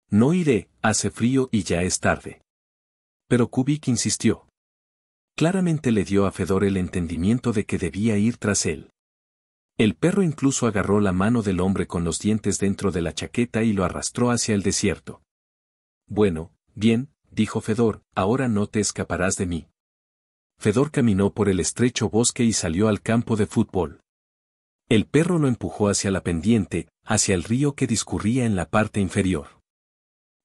No iré, hace frío y ya es tarde. Pero Kubik insistió. Claramente le dio a Fedor el entendimiento de que debía ir tras él. El perro incluso agarró la mano del hombre con los dientes dentro de la chaqueta y lo arrastró hacia el desierto. Bueno, bien, dijo Fedor, ahora no te escaparás de mí. Fedor caminó por el estrecho bosque y salió al campo de fútbol. El perro lo empujó hacia la pendiente, hacia el río que discurría en la parte inferior.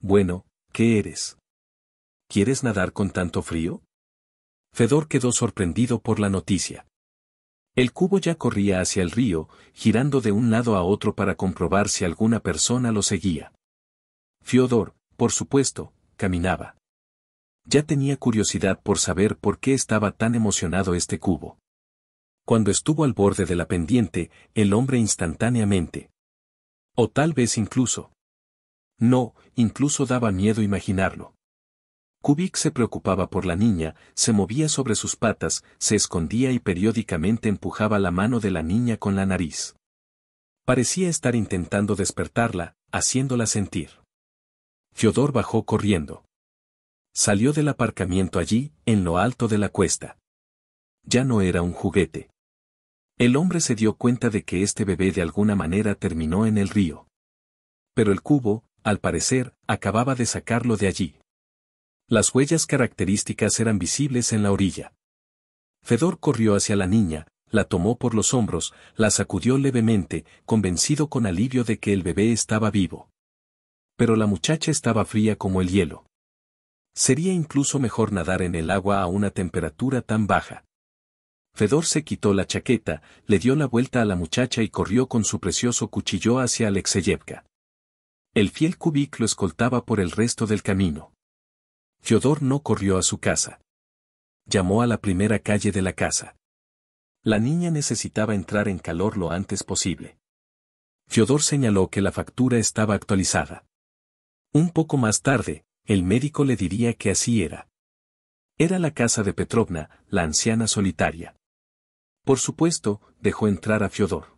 Bueno, ¿qué eres? ¿Quieres nadar con tanto frío? Fedor quedó sorprendido por la noticia. El cubo ya corría hacia el río, girando de un lado a otro para comprobar si alguna persona lo seguía. Fiodor, por supuesto, caminaba. Ya tenía curiosidad por saber por qué estaba tan emocionado este cubo. Cuando estuvo al borde de la pendiente, el hombre instantáneamente. O tal vez incluso. No, incluso daba miedo imaginarlo. Kubik se preocupaba por la niña, se movía sobre sus patas, se escondía y periódicamente empujaba la mano de la niña con la nariz. Parecía estar intentando despertarla, haciéndola sentir. Fiodor bajó corriendo. Salió del aparcamiento allí, en lo alto de la cuesta. Ya no era un juguete. El hombre se dio cuenta de que este bebé de alguna manera terminó en el río. Pero el cubo, al parecer, acababa de sacarlo de allí. Las huellas características eran visibles en la orilla. Fedor corrió hacia la niña, la tomó por los hombros, la sacudió levemente, convencido con alivio de que el bebé estaba vivo. Pero la muchacha estaba fría como el hielo. Sería incluso mejor nadar en el agua a una temperatura tan baja. Fedor se quitó la chaqueta, le dio la vuelta a la muchacha y corrió con su precioso cuchillo hacia Alexeyevka. El fiel Kubik lo escoltaba por el resto del camino. Fyodor no corrió a su casa. Llamó a la primera calle de la casa. La niña necesitaba entrar en calor lo antes posible. Fyodor señaló que la factura estaba actualizada. Un poco más tarde, el médico le diría que así era. Era la casa de Petrovna, la anciana solitaria. Por supuesto, dejó entrar a Fiodor.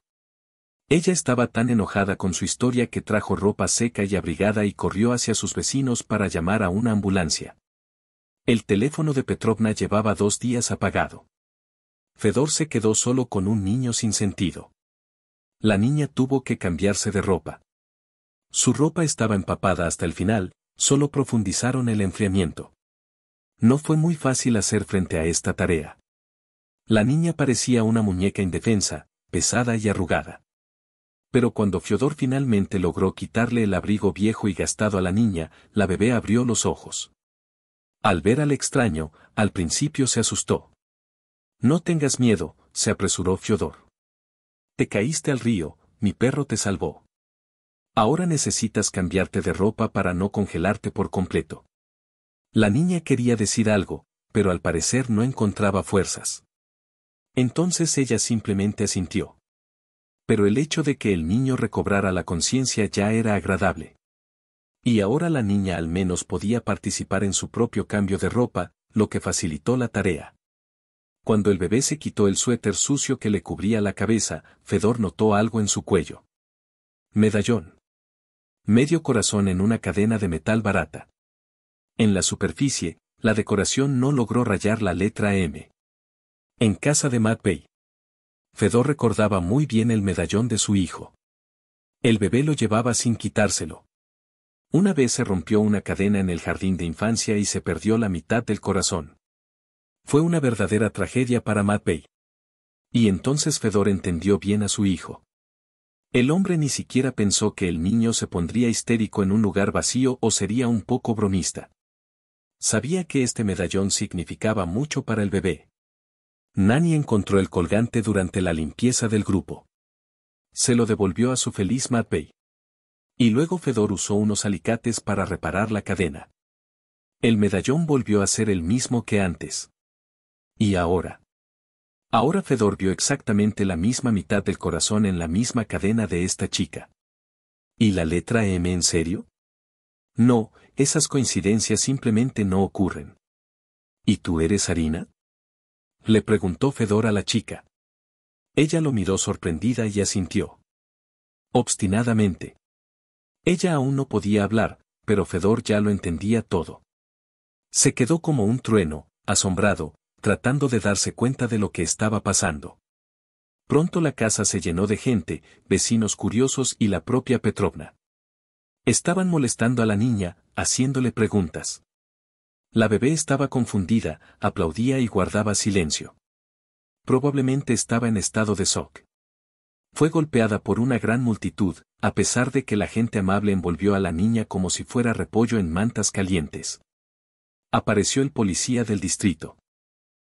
Ella estaba tan enojada con su historia que trajo ropa seca y abrigada y corrió hacia sus vecinos para llamar a una ambulancia. El teléfono de Petrovna llevaba dos días apagado. Fedor se quedó solo con un niño sin sentido. La niña tuvo que cambiarse de ropa. Su ropa estaba empapada hasta el final, solo profundizaron el enfriamiento. No fue muy fácil hacer frente a esta tarea. La niña parecía una muñeca indefensa, pesada y arrugada. Pero cuando Fiodor finalmente logró quitarle el abrigo viejo y gastado a la niña, la bebé abrió los ojos. Al ver al extraño, al principio se asustó. No tengas miedo, se apresuró Fiodor. Te caíste al río, mi perro te salvó. Ahora necesitas cambiarte de ropa para no congelarte por completo. La niña quería decir algo, pero al parecer no encontraba fuerzas. Entonces ella simplemente asintió. Pero el hecho de que el niño recobrara la conciencia ya era agradable. Y ahora la niña al menos podía participar en su propio cambio de ropa, lo que facilitó la tarea. Cuando el bebé se quitó el suéter sucio que le cubría la cabeza, Fedor notó algo en su cuello. Medallón medio corazón en una cadena de metal barata. En la superficie, la decoración no logró rayar la letra M. En casa de Matt Bay. Fedor recordaba muy bien el medallón de su hijo. El bebé lo llevaba sin quitárselo. Una vez se rompió una cadena en el jardín de infancia y se perdió la mitad del corazón. Fue una verdadera tragedia para Matt Bay. Y entonces Fedor entendió bien a su hijo. El hombre ni siquiera pensó que el niño se pondría histérico en un lugar vacío o sería un poco bromista. Sabía que este medallón significaba mucho para el bebé. Nani encontró el colgante durante la limpieza del grupo. Se lo devolvió a su feliz Matvey. Y luego Fedor usó unos alicates para reparar la cadena. El medallón volvió a ser el mismo que antes. Y ahora. Ahora Fedor vio exactamente la misma mitad del corazón en la misma cadena de esta chica. ¿Y la letra M en serio? No, esas coincidencias simplemente no ocurren. ¿Y tú eres harina? Le preguntó Fedor a la chica. Ella lo miró sorprendida y asintió. Obstinadamente. Ella aún no podía hablar, pero Fedor ya lo entendía todo. Se quedó como un trueno, asombrado, tratando de darse cuenta de lo que estaba pasando. Pronto la casa se llenó de gente, vecinos curiosos y la propia Petrovna. Estaban molestando a la niña, haciéndole preguntas. La bebé estaba confundida, aplaudía y guardaba silencio. Probablemente estaba en estado de shock. Fue golpeada por una gran multitud, a pesar de que la gente amable envolvió a la niña como si fuera repollo en mantas calientes. Apareció el policía del distrito.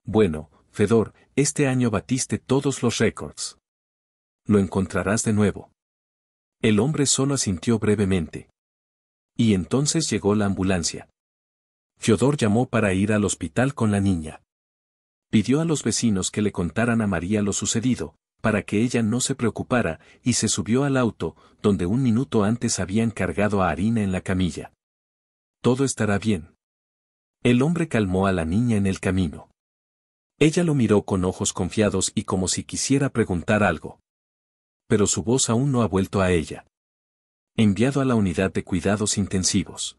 Bueno, Fedor, este año batiste todos los récords. Lo encontrarás de nuevo. El hombre solo asintió brevemente. Y entonces llegó la ambulancia. fedor llamó para ir al hospital con la niña. Pidió a los vecinos que le contaran a María lo sucedido, para que ella no se preocupara, y se subió al auto, donde un minuto antes habían cargado a Harina en la camilla. Todo estará bien. El hombre calmó a la niña en el camino. Ella lo miró con ojos confiados y como si quisiera preguntar algo. Pero su voz aún no ha vuelto a ella. Enviado a la unidad de cuidados intensivos.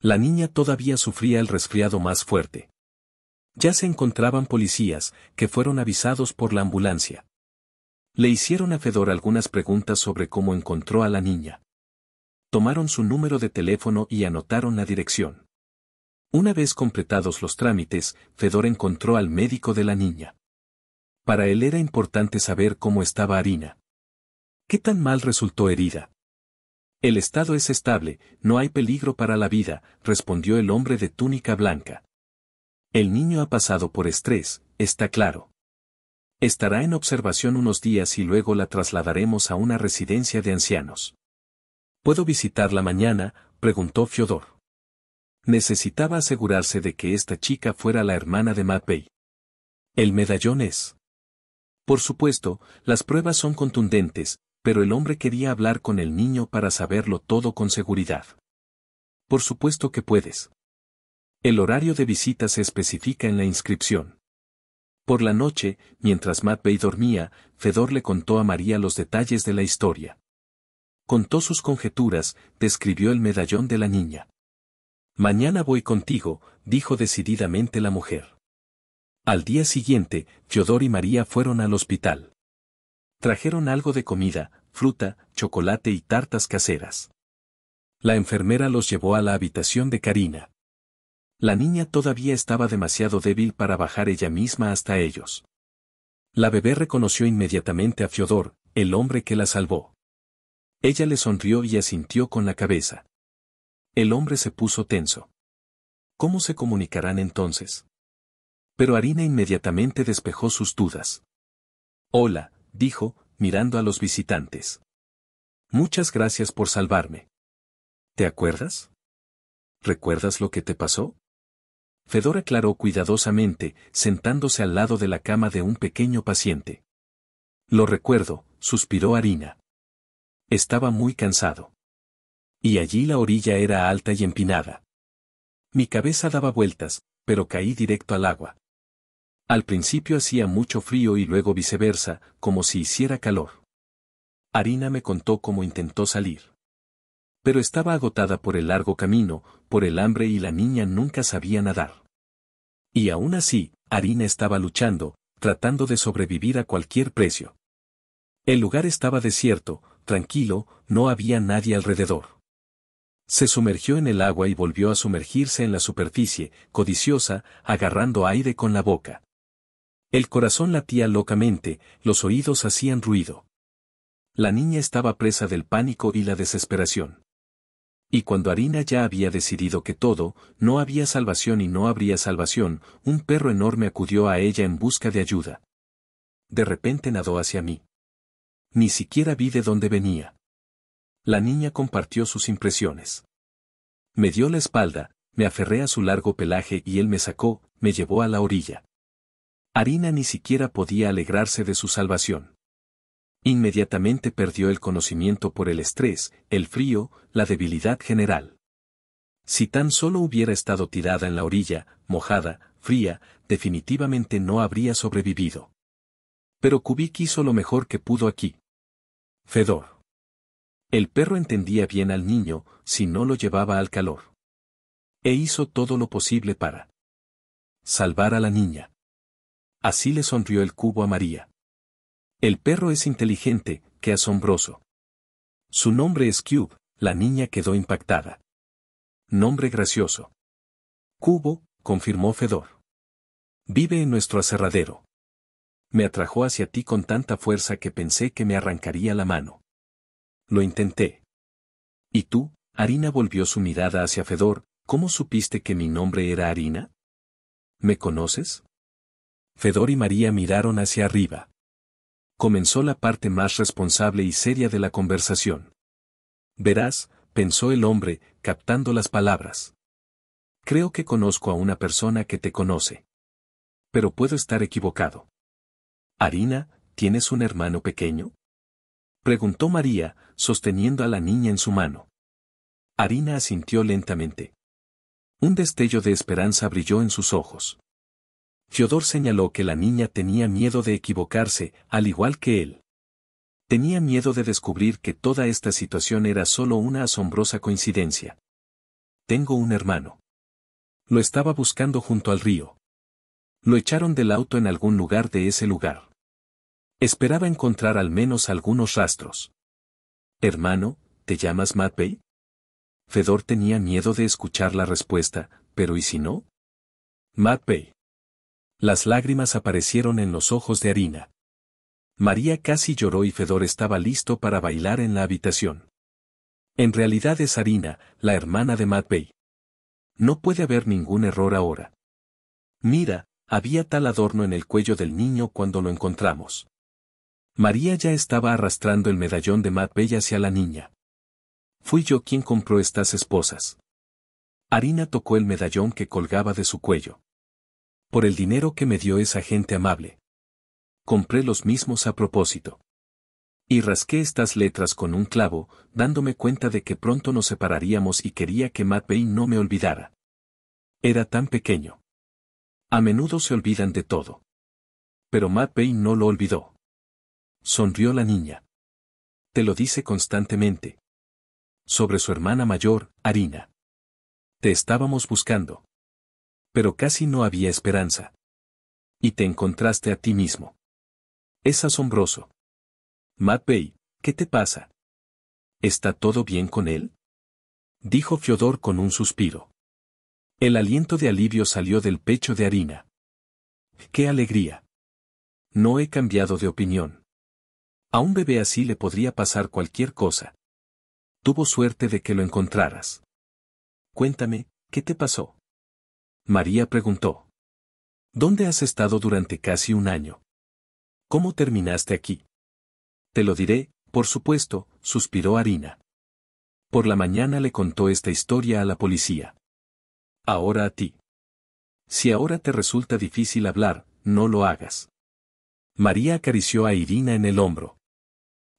La niña todavía sufría el resfriado más fuerte. Ya se encontraban policías, que fueron avisados por la ambulancia. Le hicieron a Fedor algunas preguntas sobre cómo encontró a la niña. Tomaron su número de teléfono y anotaron la dirección. Una vez completados los trámites, Fedor encontró al médico de la niña. Para él era importante saber cómo estaba Harina. ¿Qué tan mal resultó herida? El estado es estable, no hay peligro para la vida, respondió el hombre de túnica blanca. El niño ha pasado por estrés, está claro. Estará en observación unos días y luego la trasladaremos a una residencia de ancianos. ¿Puedo visitarla mañana? preguntó Fiodor. Necesitaba asegurarse de que esta chica fuera la hermana de Bay. El medallón es. Por supuesto, las pruebas son contundentes, pero el hombre quería hablar con el niño para saberlo todo con seguridad. Por supuesto que puedes. El horario de visita se especifica en la inscripción. Por la noche, mientras Bay dormía, Fedor le contó a María los detalles de la historia. Contó sus conjeturas, describió el medallón de la niña. Mañana voy contigo, dijo decididamente la mujer. Al día siguiente, Fiodor y María fueron al hospital. Trajeron algo de comida, fruta, chocolate y tartas caseras. La enfermera los llevó a la habitación de Karina. La niña todavía estaba demasiado débil para bajar ella misma hasta ellos. La bebé reconoció inmediatamente a Fiodor, el hombre que la salvó. Ella le sonrió y asintió con la cabeza. El hombre se puso tenso. ¿Cómo se comunicarán entonces? Pero Harina inmediatamente despejó sus dudas. Hola, dijo, mirando a los visitantes. Muchas gracias por salvarme. ¿Te acuerdas? ¿Recuerdas lo que te pasó? Fedor aclaró cuidadosamente, sentándose al lado de la cama de un pequeño paciente. Lo recuerdo, suspiró Harina. Estaba muy cansado y allí la orilla era alta y empinada. Mi cabeza daba vueltas, pero caí directo al agua. Al principio hacía mucho frío y luego viceversa, como si hiciera calor. Harina me contó cómo intentó salir. Pero estaba agotada por el largo camino, por el hambre y la niña nunca sabía nadar. Y aún así, Harina estaba luchando, tratando de sobrevivir a cualquier precio. El lugar estaba desierto, tranquilo, no había nadie alrededor. Se sumergió en el agua y volvió a sumergirse en la superficie, codiciosa, agarrando aire con la boca. El corazón latía locamente, los oídos hacían ruido. La niña estaba presa del pánico y la desesperación. Y cuando Harina ya había decidido que todo, no había salvación y no habría salvación, un perro enorme acudió a ella en busca de ayuda. De repente nadó hacia mí. Ni siquiera vi de dónde venía. La niña compartió sus impresiones. Me dio la espalda, me aferré a su largo pelaje y él me sacó, me llevó a la orilla. Harina ni siquiera podía alegrarse de su salvación. Inmediatamente perdió el conocimiento por el estrés, el frío, la debilidad general. Si tan solo hubiera estado tirada en la orilla, mojada, fría, definitivamente no habría sobrevivido. Pero Kubik hizo lo mejor que pudo aquí. Fedor. El perro entendía bien al niño, si no lo llevaba al calor. E hizo todo lo posible para salvar a la niña. Así le sonrió el cubo a María. El perro es inteligente, qué asombroso. Su nombre es Cube, la niña quedó impactada. Nombre gracioso. Cubo, confirmó Fedor. Vive en nuestro aserradero. Me atrajo hacia ti con tanta fuerza que pensé que me arrancaría la mano lo intenté. ¿Y tú? Harina volvió su mirada hacia Fedor, ¿cómo supiste que mi nombre era Harina? ¿Me conoces? Fedor y María miraron hacia arriba. Comenzó la parte más responsable y seria de la conversación. Verás, pensó el hombre, captando las palabras. Creo que conozco a una persona que te conoce. Pero puedo estar equivocado. Harina, ¿tienes un hermano pequeño? Preguntó María, sosteniendo a la niña en su mano. Harina asintió lentamente. Un destello de esperanza brilló en sus ojos. Fiodor señaló que la niña tenía miedo de equivocarse, al igual que él. Tenía miedo de descubrir que toda esta situación era solo una asombrosa coincidencia. Tengo un hermano. Lo estaba buscando junto al río. Lo echaron del auto en algún lugar de ese lugar. Esperaba encontrar al menos algunos rastros. Hermano, ¿te llamas Matvey? Fedor tenía miedo de escuchar la respuesta, pero ¿y si no? Matvey. Las lágrimas aparecieron en los ojos de Harina. María casi lloró y Fedor estaba listo para bailar en la habitación. En realidad es Harina, la hermana de Matvey. No puede haber ningún error ahora. Mira, había tal adorno en el cuello del niño cuando lo encontramos. María ya estaba arrastrando el medallón de Matt Bell hacia la niña. Fui yo quien compró estas esposas. Harina tocó el medallón que colgaba de su cuello. Por el dinero que me dio esa gente amable. Compré los mismos a propósito. Y rasqué estas letras con un clavo, dándome cuenta de que pronto nos separaríamos y quería que Matt Bay no me olvidara. Era tan pequeño. A menudo se olvidan de todo. Pero Matt Bay no lo olvidó. Sonrió la niña. Te lo dice constantemente. Sobre su hermana mayor, Harina. Te estábamos buscando. Pero casi no había esperanza. Y te encontraste a ti mismo. Es asombroso. Matt Bay, ¿qué te pasa? ¿Está todo bien con él? Dijo Fiodor con un suspiro. El aliento de alivio salió del pecho de Harina. ¡Qué alegría! No he cambiado de opinión. A un bebé así le podría pasar cualquier cosa. Tuvo suerte de que lo encontraras. Cuéntame, ¿qué te pasó? María preguntó. ¿Dónde has estado durante casi un año? ¿Cómo terminaste aquí? Te lo diré, por supuesto, suspiró Harina. Por la mañana le contó esta historia a la policía. Ahora a ti. Si ahora te resulta difícil hablar, no lo hagas. María acarició a Irina en el hombro.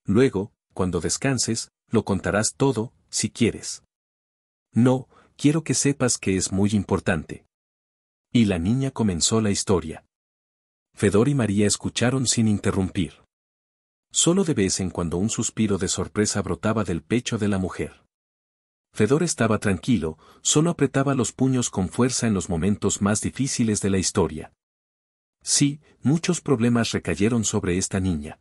Luego, cuando descanses, lo contarás todo, si quieres. No, quiero que sepas que es muy importante. Y la niña comenzó la historia. Fedor y María escucharon sin interrumpir. Solo de vez en cuando un suspiro de sorpresa brotaba del pecho de la mujer. Fedor estaba tranquilo, solo apretaba los puños con fuerza en los momentos más difíciles de la historia. Sí, muchos problemas recayeron sobre esta niña.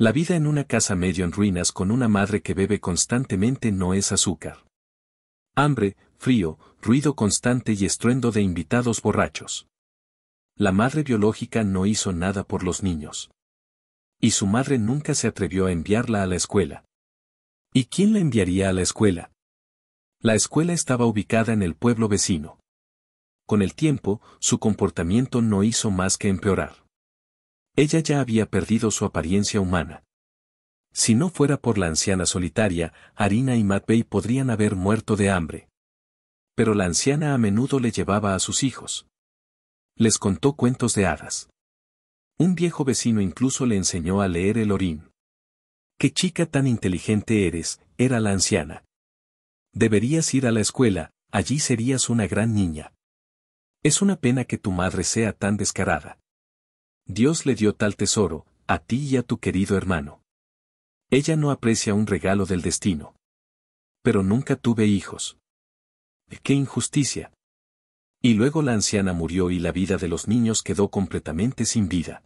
La vida en una casa medio en ruinas con una madre que bebe constantemente no es azúcar. Hambre, frío, ruido constante y estruendo de invitados borrachos. La madre biológica no hizo nada por los niños. Y su madre nunca se atrevió a enviarla a la escuela. ¿Y quién la enviaría a la escuela? La escuela estaba ubicada en el pueblo vecino. Con el tiempo, su comportamiento no hizo más que empeorar. Ella ya había perdido su apariencia humana. Si no fuera por la anciana solitaria, Harina y Matvey podrían haber muerto de hambre. Pero la anciana a menudo le llevaba a sus hijos. Les contó cuentos de hadas. Un viejo vecino incluso le enseñó a leer el orín. Qué chica tan inteligente eres, era la anciana. Deberías ir a la escuela, allí serías una gran niña. Es una pena que tu madre sea tan descarada. Dios le dio tal tesoro, a ti y a tu querido hermano. Ella no aprecia un regalo del destino. Pero nunca tuve hijos. ¡Qué injusticia! Y luego la anciana murió y la vida de los niños quedó completamente sin vida.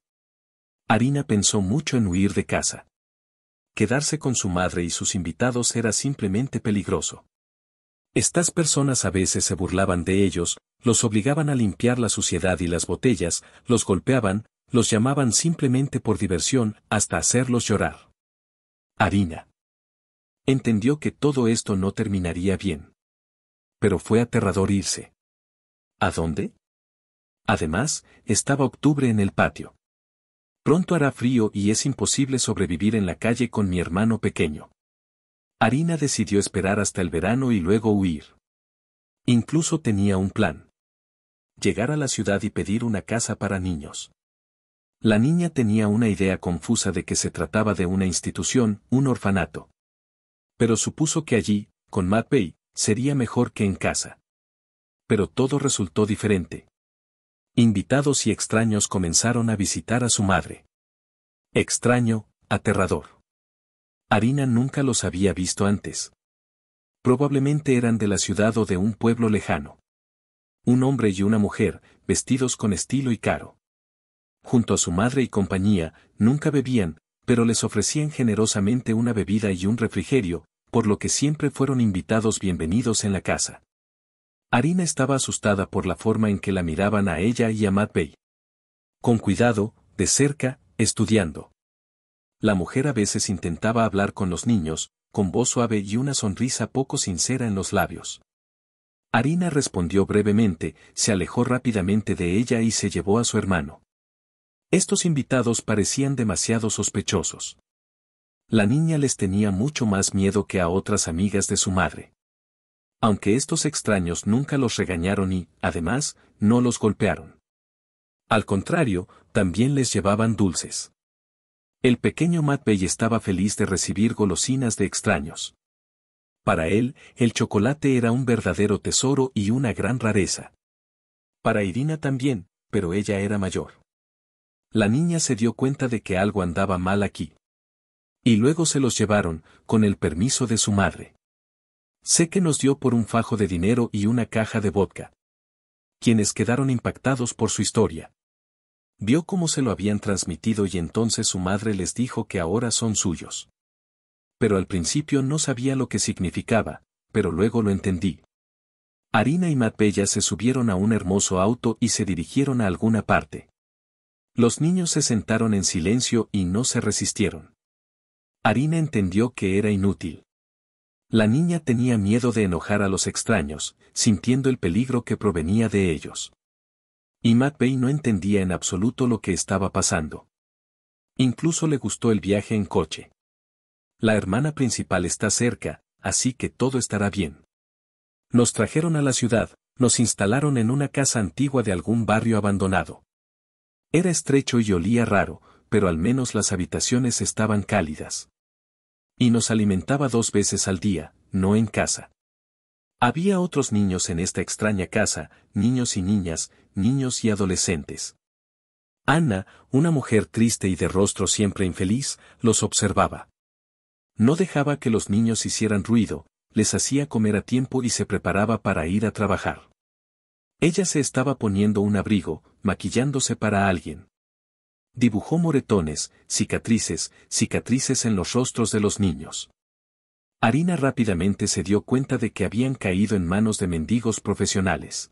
Harina pensó mucho en huir de casa. Quedarse con su madre y sus invitados era simplemente peligroso. Estas personas a veces se burlaban de ellos, los obligaban a limpiar la suciedad y las botellas, los golpeaban, los llamaban simplemente por diversión, hasta hacerlos llorar. Harina. Entendió que todo esto no terminaría bien. Pero fue aterrador irse. ¿A dónde? Además, estaba octubre en el patio. Pronto hará frío y es imposible sobrevivir en la calle con mi hermano pequeño. Harina decidió esperar hasta el verano y luego huir. Incluso tenía un plan. Llegar a la ciudad y pedir una casa para niños. La niña tenía una idea confusa de que se trataba de una institución, un orfanato. Pero supuso que allí, con Matt Bay, sería mejor que en casa. Pero todo resultó diferente. Invitados y extraños comenzaron a visitar a su madre. Extraño, aterrador. Harina nunca los había visto antes. Probablemente eran de la ciudad o de un pueblo lejano. Un hombre y una mujer, vestidos con estilo y caro junto a su madre y compañía, nunca bebían, pero les ofrecían generosamente una bebida y un refrigerio, por lo que siempre fueron invitados bienvenidos en la casa. Harina estaba asustada por la forma en que la miraban a ella y a Matt Bay. Con cuidado, de cerca, estudiando. La mujer a veces intentaba hablar con los niños, con voz suave y una sonrisa poco sincera en los labios. Harina respondió brevemente, se alejó rápidamente de ella y se llevó a su hermano. Estos invitados parecían demasiado sospechosos. La niña les tenía mucho más miedo que a otras amigas de su madre. Aunque estos extraños nunca los regañaron y, además, no los golpearon. Al contrario, también les llevaban dulces. El pequeño Matt estaba feliz de recibir golosinas de extraños. Para él, el chocolate era un verdadero tesoro y una gran rareza. Para Irina también, pero ella era mayor la niña se dio cuenta de que algo andaba mal aquí. Y luego se los llevaron, con el permiso de su madre. Sé que nos dio por un fajo de dinero y una caja de vodka. Quienes quedaron impactados por su historia. Vio cómo se lo habían transmitido y entonces su madre les dijo que ahora son suyos. Pero al principio no sabía lo que significaba, pero luego lo entendí. Harina y Matbella se subieron a un hermoso auto y se dirigieron a alguna parte. Los niños se sentaron en silencio y no se resistieron. Harina entendió que era inútil. La niña tenía miedo de enojar a los extraños, sintiendo el peligro que provenía de ellos. Y Bay no entendía en absoluto lo que estaba pasando. Incluso le gustó el viaje en coche. La hermana principal está cerca, así que todo estará bien. Nos trajeron a la ciudad, nos instalaron en una casa antigua de algún barrio abandonado. Era estrecho y olía raro, pero al menos las habitaciones estaban cálidas. Y nos alimentaba dos veces al día, no en casa. Había otros niños en esta extraña casa, niños y niñas, niños y adolescentes. Ana, una mujer triste y de rostro siempre infeliz, los observaba. No dejaba que los niños hicieran ruido, les hacía comer a tiempo y se preparaba para ir a trabajar. Ella se estaba poniendo un abrigo, maquillándose para alguien. Dibujó moretones, cicatrices, cicatrices en los rostros de los niños. Harina rápidamente se dio cuenta de que habían caído en manos de mendigos profesionales.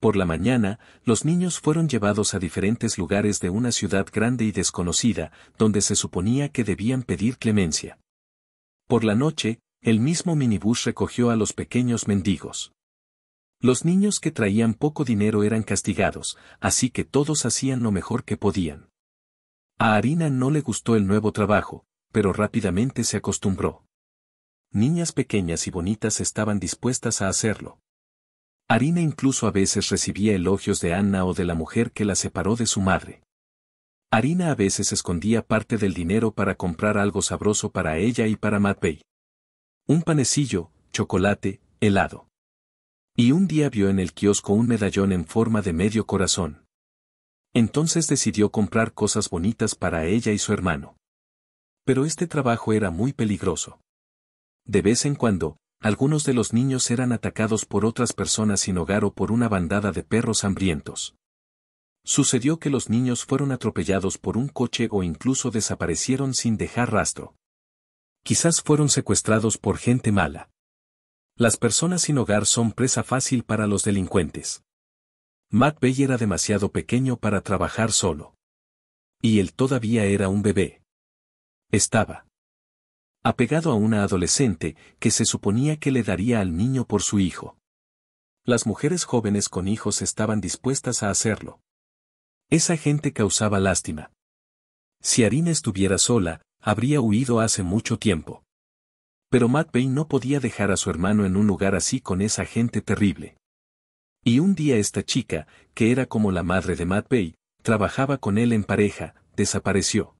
Por la mañana, los niños fueron llevados a diferentes lugares de una ciudad grande y desconocida, donde se suponía que debían pedir clemencia. Por la noche, el mismo minibús recogió a los pequeños mendigos. Los niños que traían poco dinero eran castigados, así que todos hacían lo mejor que podían. A Harina no le gustó el nuevo trabajo, pero rápidamente se acostumbró. Niñas pequeñas y bonitas estaban dispuestas a hacerlo. Harina incluso a veces recibía elogios de Anna o de la mujer que la separó de su madre. Harina a veces escondía parte del dinero para comprar algo sabroso para ella y para Matvey. Un panecillo, chocolate, helado. Y un día vio en el kiosco un medallón en forma de medio corazón. Entonces decidió comprar cosas bonitas para ella y su hermano. Pero este trabajo era muy peligroso. De vez en cuando, algunos de los niños eran atacados por otras personas sin hogar o por una bandada de perros hambrientos. Sucedió que los niños fueron atropellados por un coche o incluso desaparecieron sin dejar rastro. Quizás fueron secuestrados por gente mala. Las personas sin hogar son presa fácil para los delincuentes. Matt Bay era demasiado pequeño para trabajar solo. Y él todavía era un bebé. Estaba apegado a una adolescente que se suponía que le daría al niño por su hijo. Las mujeres jóvenes con hijos estaban dispuestas a hacerlo. Esa gente causaba lástima. Si Arina estuviera sola, habría huido hace mucho tiempo pero Matt Bay no podía dejar a su hermano en un lugar así con esa gente terrible. Y un día esta chica, que era como la madre de Matt Bay, trabajaba con él en pareja, desapareció.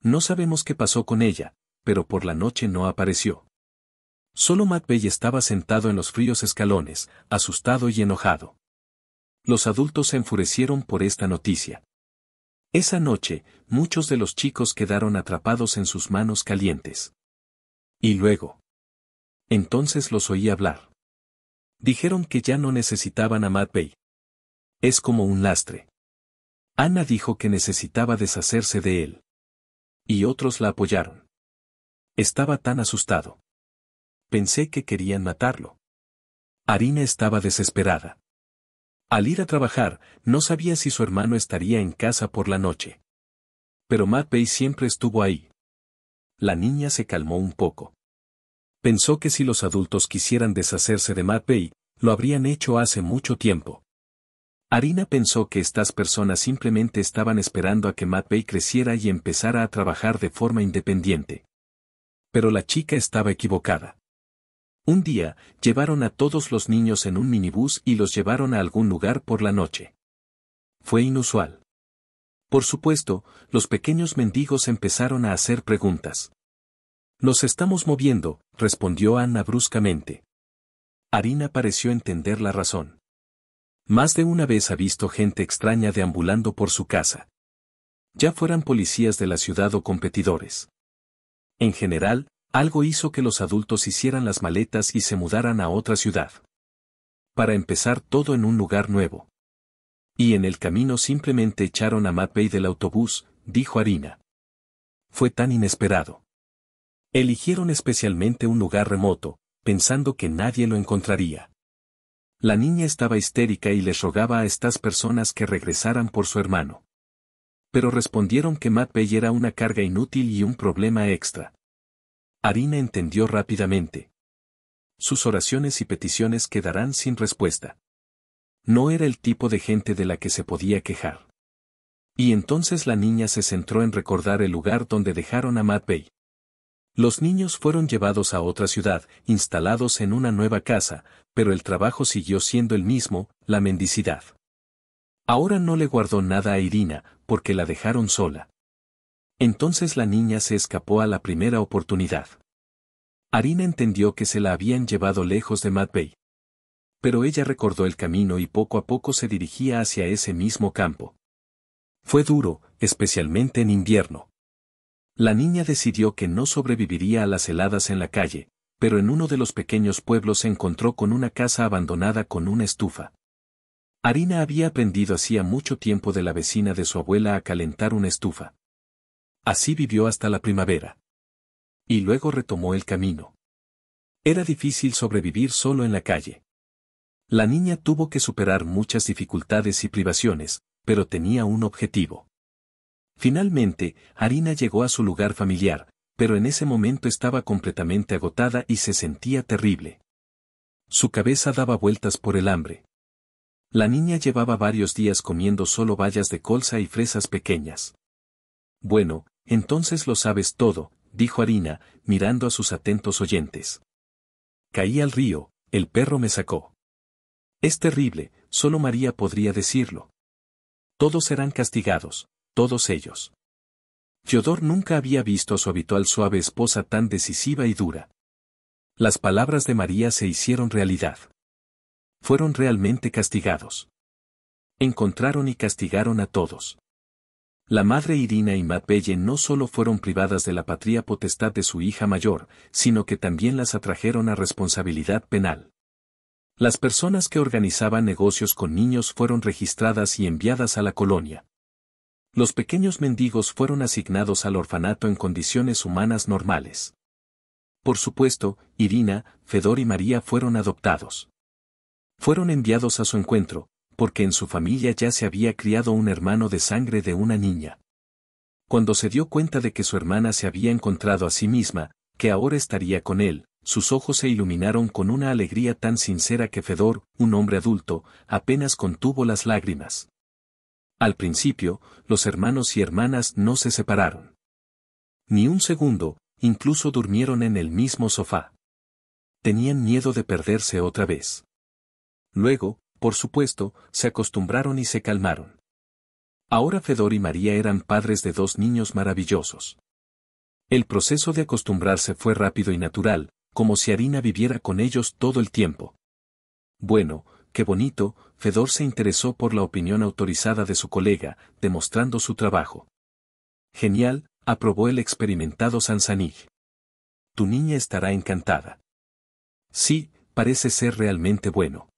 No sabemos qué pasó con ella, pero por la noche no apareció. Solo Matt Bay estaba sentado en los fríos escalones, asustado y enojado. Los adultos se enfurecieron por esta noticia. Esa noche, muchos de los chicos quedaron atrapados en sus manos calientes. Y luego. Entonces los oí hablar. Dijeron que ya no necesitaban a Matt Bay. Es como un lastre. Ana dijo que necesitaba deshacerse de él. Y otros la apoyaron. Estaba tan asustado. Pensé que querían matarlo. Harina estaba desesperada. Al ir a trabajar, no sabía si su hermano estaría en casa por la noche. Pero Matt Bay siempre estuvo ahí, la niña se calmó un poco. Pensó que si los adultos quisieran deshacerse de Matt Bay, lo habrían hecho hace mucho tiempo. Arina pensó que estas personas simplemente estaban esperando a que Matt Bay creciera y empezara a trabajar de forma independiente. Pero la chica estaba equivocada. Un día, llevaron a todos los niños en un minibús y los llevaron a algún lugar por la noche. Fue inusual. Por supuesto, los pequeños mendigos empezaron a hacer preguntas. Nos estamos moviendo, respondió Anna bruscamente. Harina pareció entender la razón. Más de una vez ha visto gente extraña deambulando por su casa. Ya fueran policías de la ciudad o competidores. En general, algo hizo que los adultos hicieran las maletas y se mudaran a otra ciudad. Para empezar todo en un lugar nuevo. Y en el camino simplemente echaron a Matt Bay del autobús, dijo Harina. Fue tan inesperado. Eligieron especialmente un lugar remoto, pensando que nadie lo encontraría. La niña estaba histérica y les rogaba a estas personas que regresaran por su hermano. Pero respondieron que Matt Bay era una carga inútil y un problema extra. Harina entendió rápidamente. Sus oraciones y peticiones quedarán sin respuesta. No era el tipo de gente de la que se podía quejar. Y entonces la niña se centró en recordar el lugar donde dejaron a Matt Bay. Los niños fueron llevados a otra ciudad, instalados en una nueva casa, pero el trabajo siguió siendo el mismo, la mendicidad. Ahora no le guardó nada a Irina, porque la dejaron sola. Entonces la niña se escapó a la primera oportunidad. Arina entendió que se la habían llevado lejos de Matt Bay pero ella recordó el camino y poco a poco se dirigía hacia ese mismo campo. Fue duro, especialmente en invierno. La niña decidió que no sobreviviría a las heladas en la calle, pero en uno de los pequeños pueblos se encontró con una casa abandonada con una estufa. Harina había aprendido hacía mucho tiempo de la vecina de su abuela a calentar una estufa. Así vivió hasta la primavera. Y luego retomó el camino. Era difícil sobrevivir solo en la calle. La niña tuvo que superar muchas dificultades y privaciones, pero tenía un objetivo. Finalmente, Harina llegó a su lugar familiar, pero en ese momento estaba completamente agotada y se sentía terrible. Su cabeza daba vueltas por el hambre. La niña llevaba varios días comiendo solo bayas de colza y fresas pequeñas. Bueno, entonces lo sabes todo, dijo Harina, mirando a sus atentos oyentes. Caí al río, el perro me sacó. Es terrible, solo María podría decirlo. Todos serán castigados, todos ellos. Fiodor nunca había visto a su habitual suave esposa tan decisiva y dura. Las palabras de María se hicieron realidad. Fueron realmente castigados. Encontraron y castigaron a todos. La madre Irina y Matbelle no solo fueron privadas de la patria potestad de su hija mayor, sino que también las atrajeron a responsabilidad penal. Las personas que organizaban negocios con niños fueron registradas y enviadas a la colonia. Los pequeños mendigos fueron asignados al orfanato en condiciones humanas normales. Por supuesto, Irina, Fedor y María fueron adoptados. Fueron enviados a su encuentro, porque en su familia ya se había criado un hermano de sangre de una niña. Cuando se dio cuenta de que su hermana se había encontrado a sí misma, que ahora estaría con él, sus ojos se iluminaron con una alegría tan sincera que Fedor, un hombre adulto, apenas contuvo las lágrimas. Al principio, los hermanos y hermanas no se separaron. Ni un segundo, incluso durmieron en el mismo sofá. Tenían miedo de perderse otra vez. Luego, por supuesto, se acostumbraron y se calmaron. Ahora Fedor y María eran padres de dos niños maravillosos. El proceso de acostumbrarse fue rápido y natural, como si Arina viviera con ellos todo el tiempo. Bueno, qué bonito, Fedor se interesó por la opinión autorizada de su colega, demostrando su trabajo. Genial, aprobó el experimentado Sansanig. Tu niña estará encantada. Sí, parece ser realmente bueno.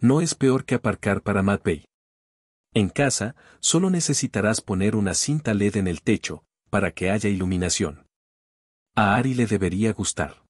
No es peor que aparcar para Bay. En casa, solo necesitarás poner una cinta LED en el techo, para que haya iluminación. A Ari le debería gustar.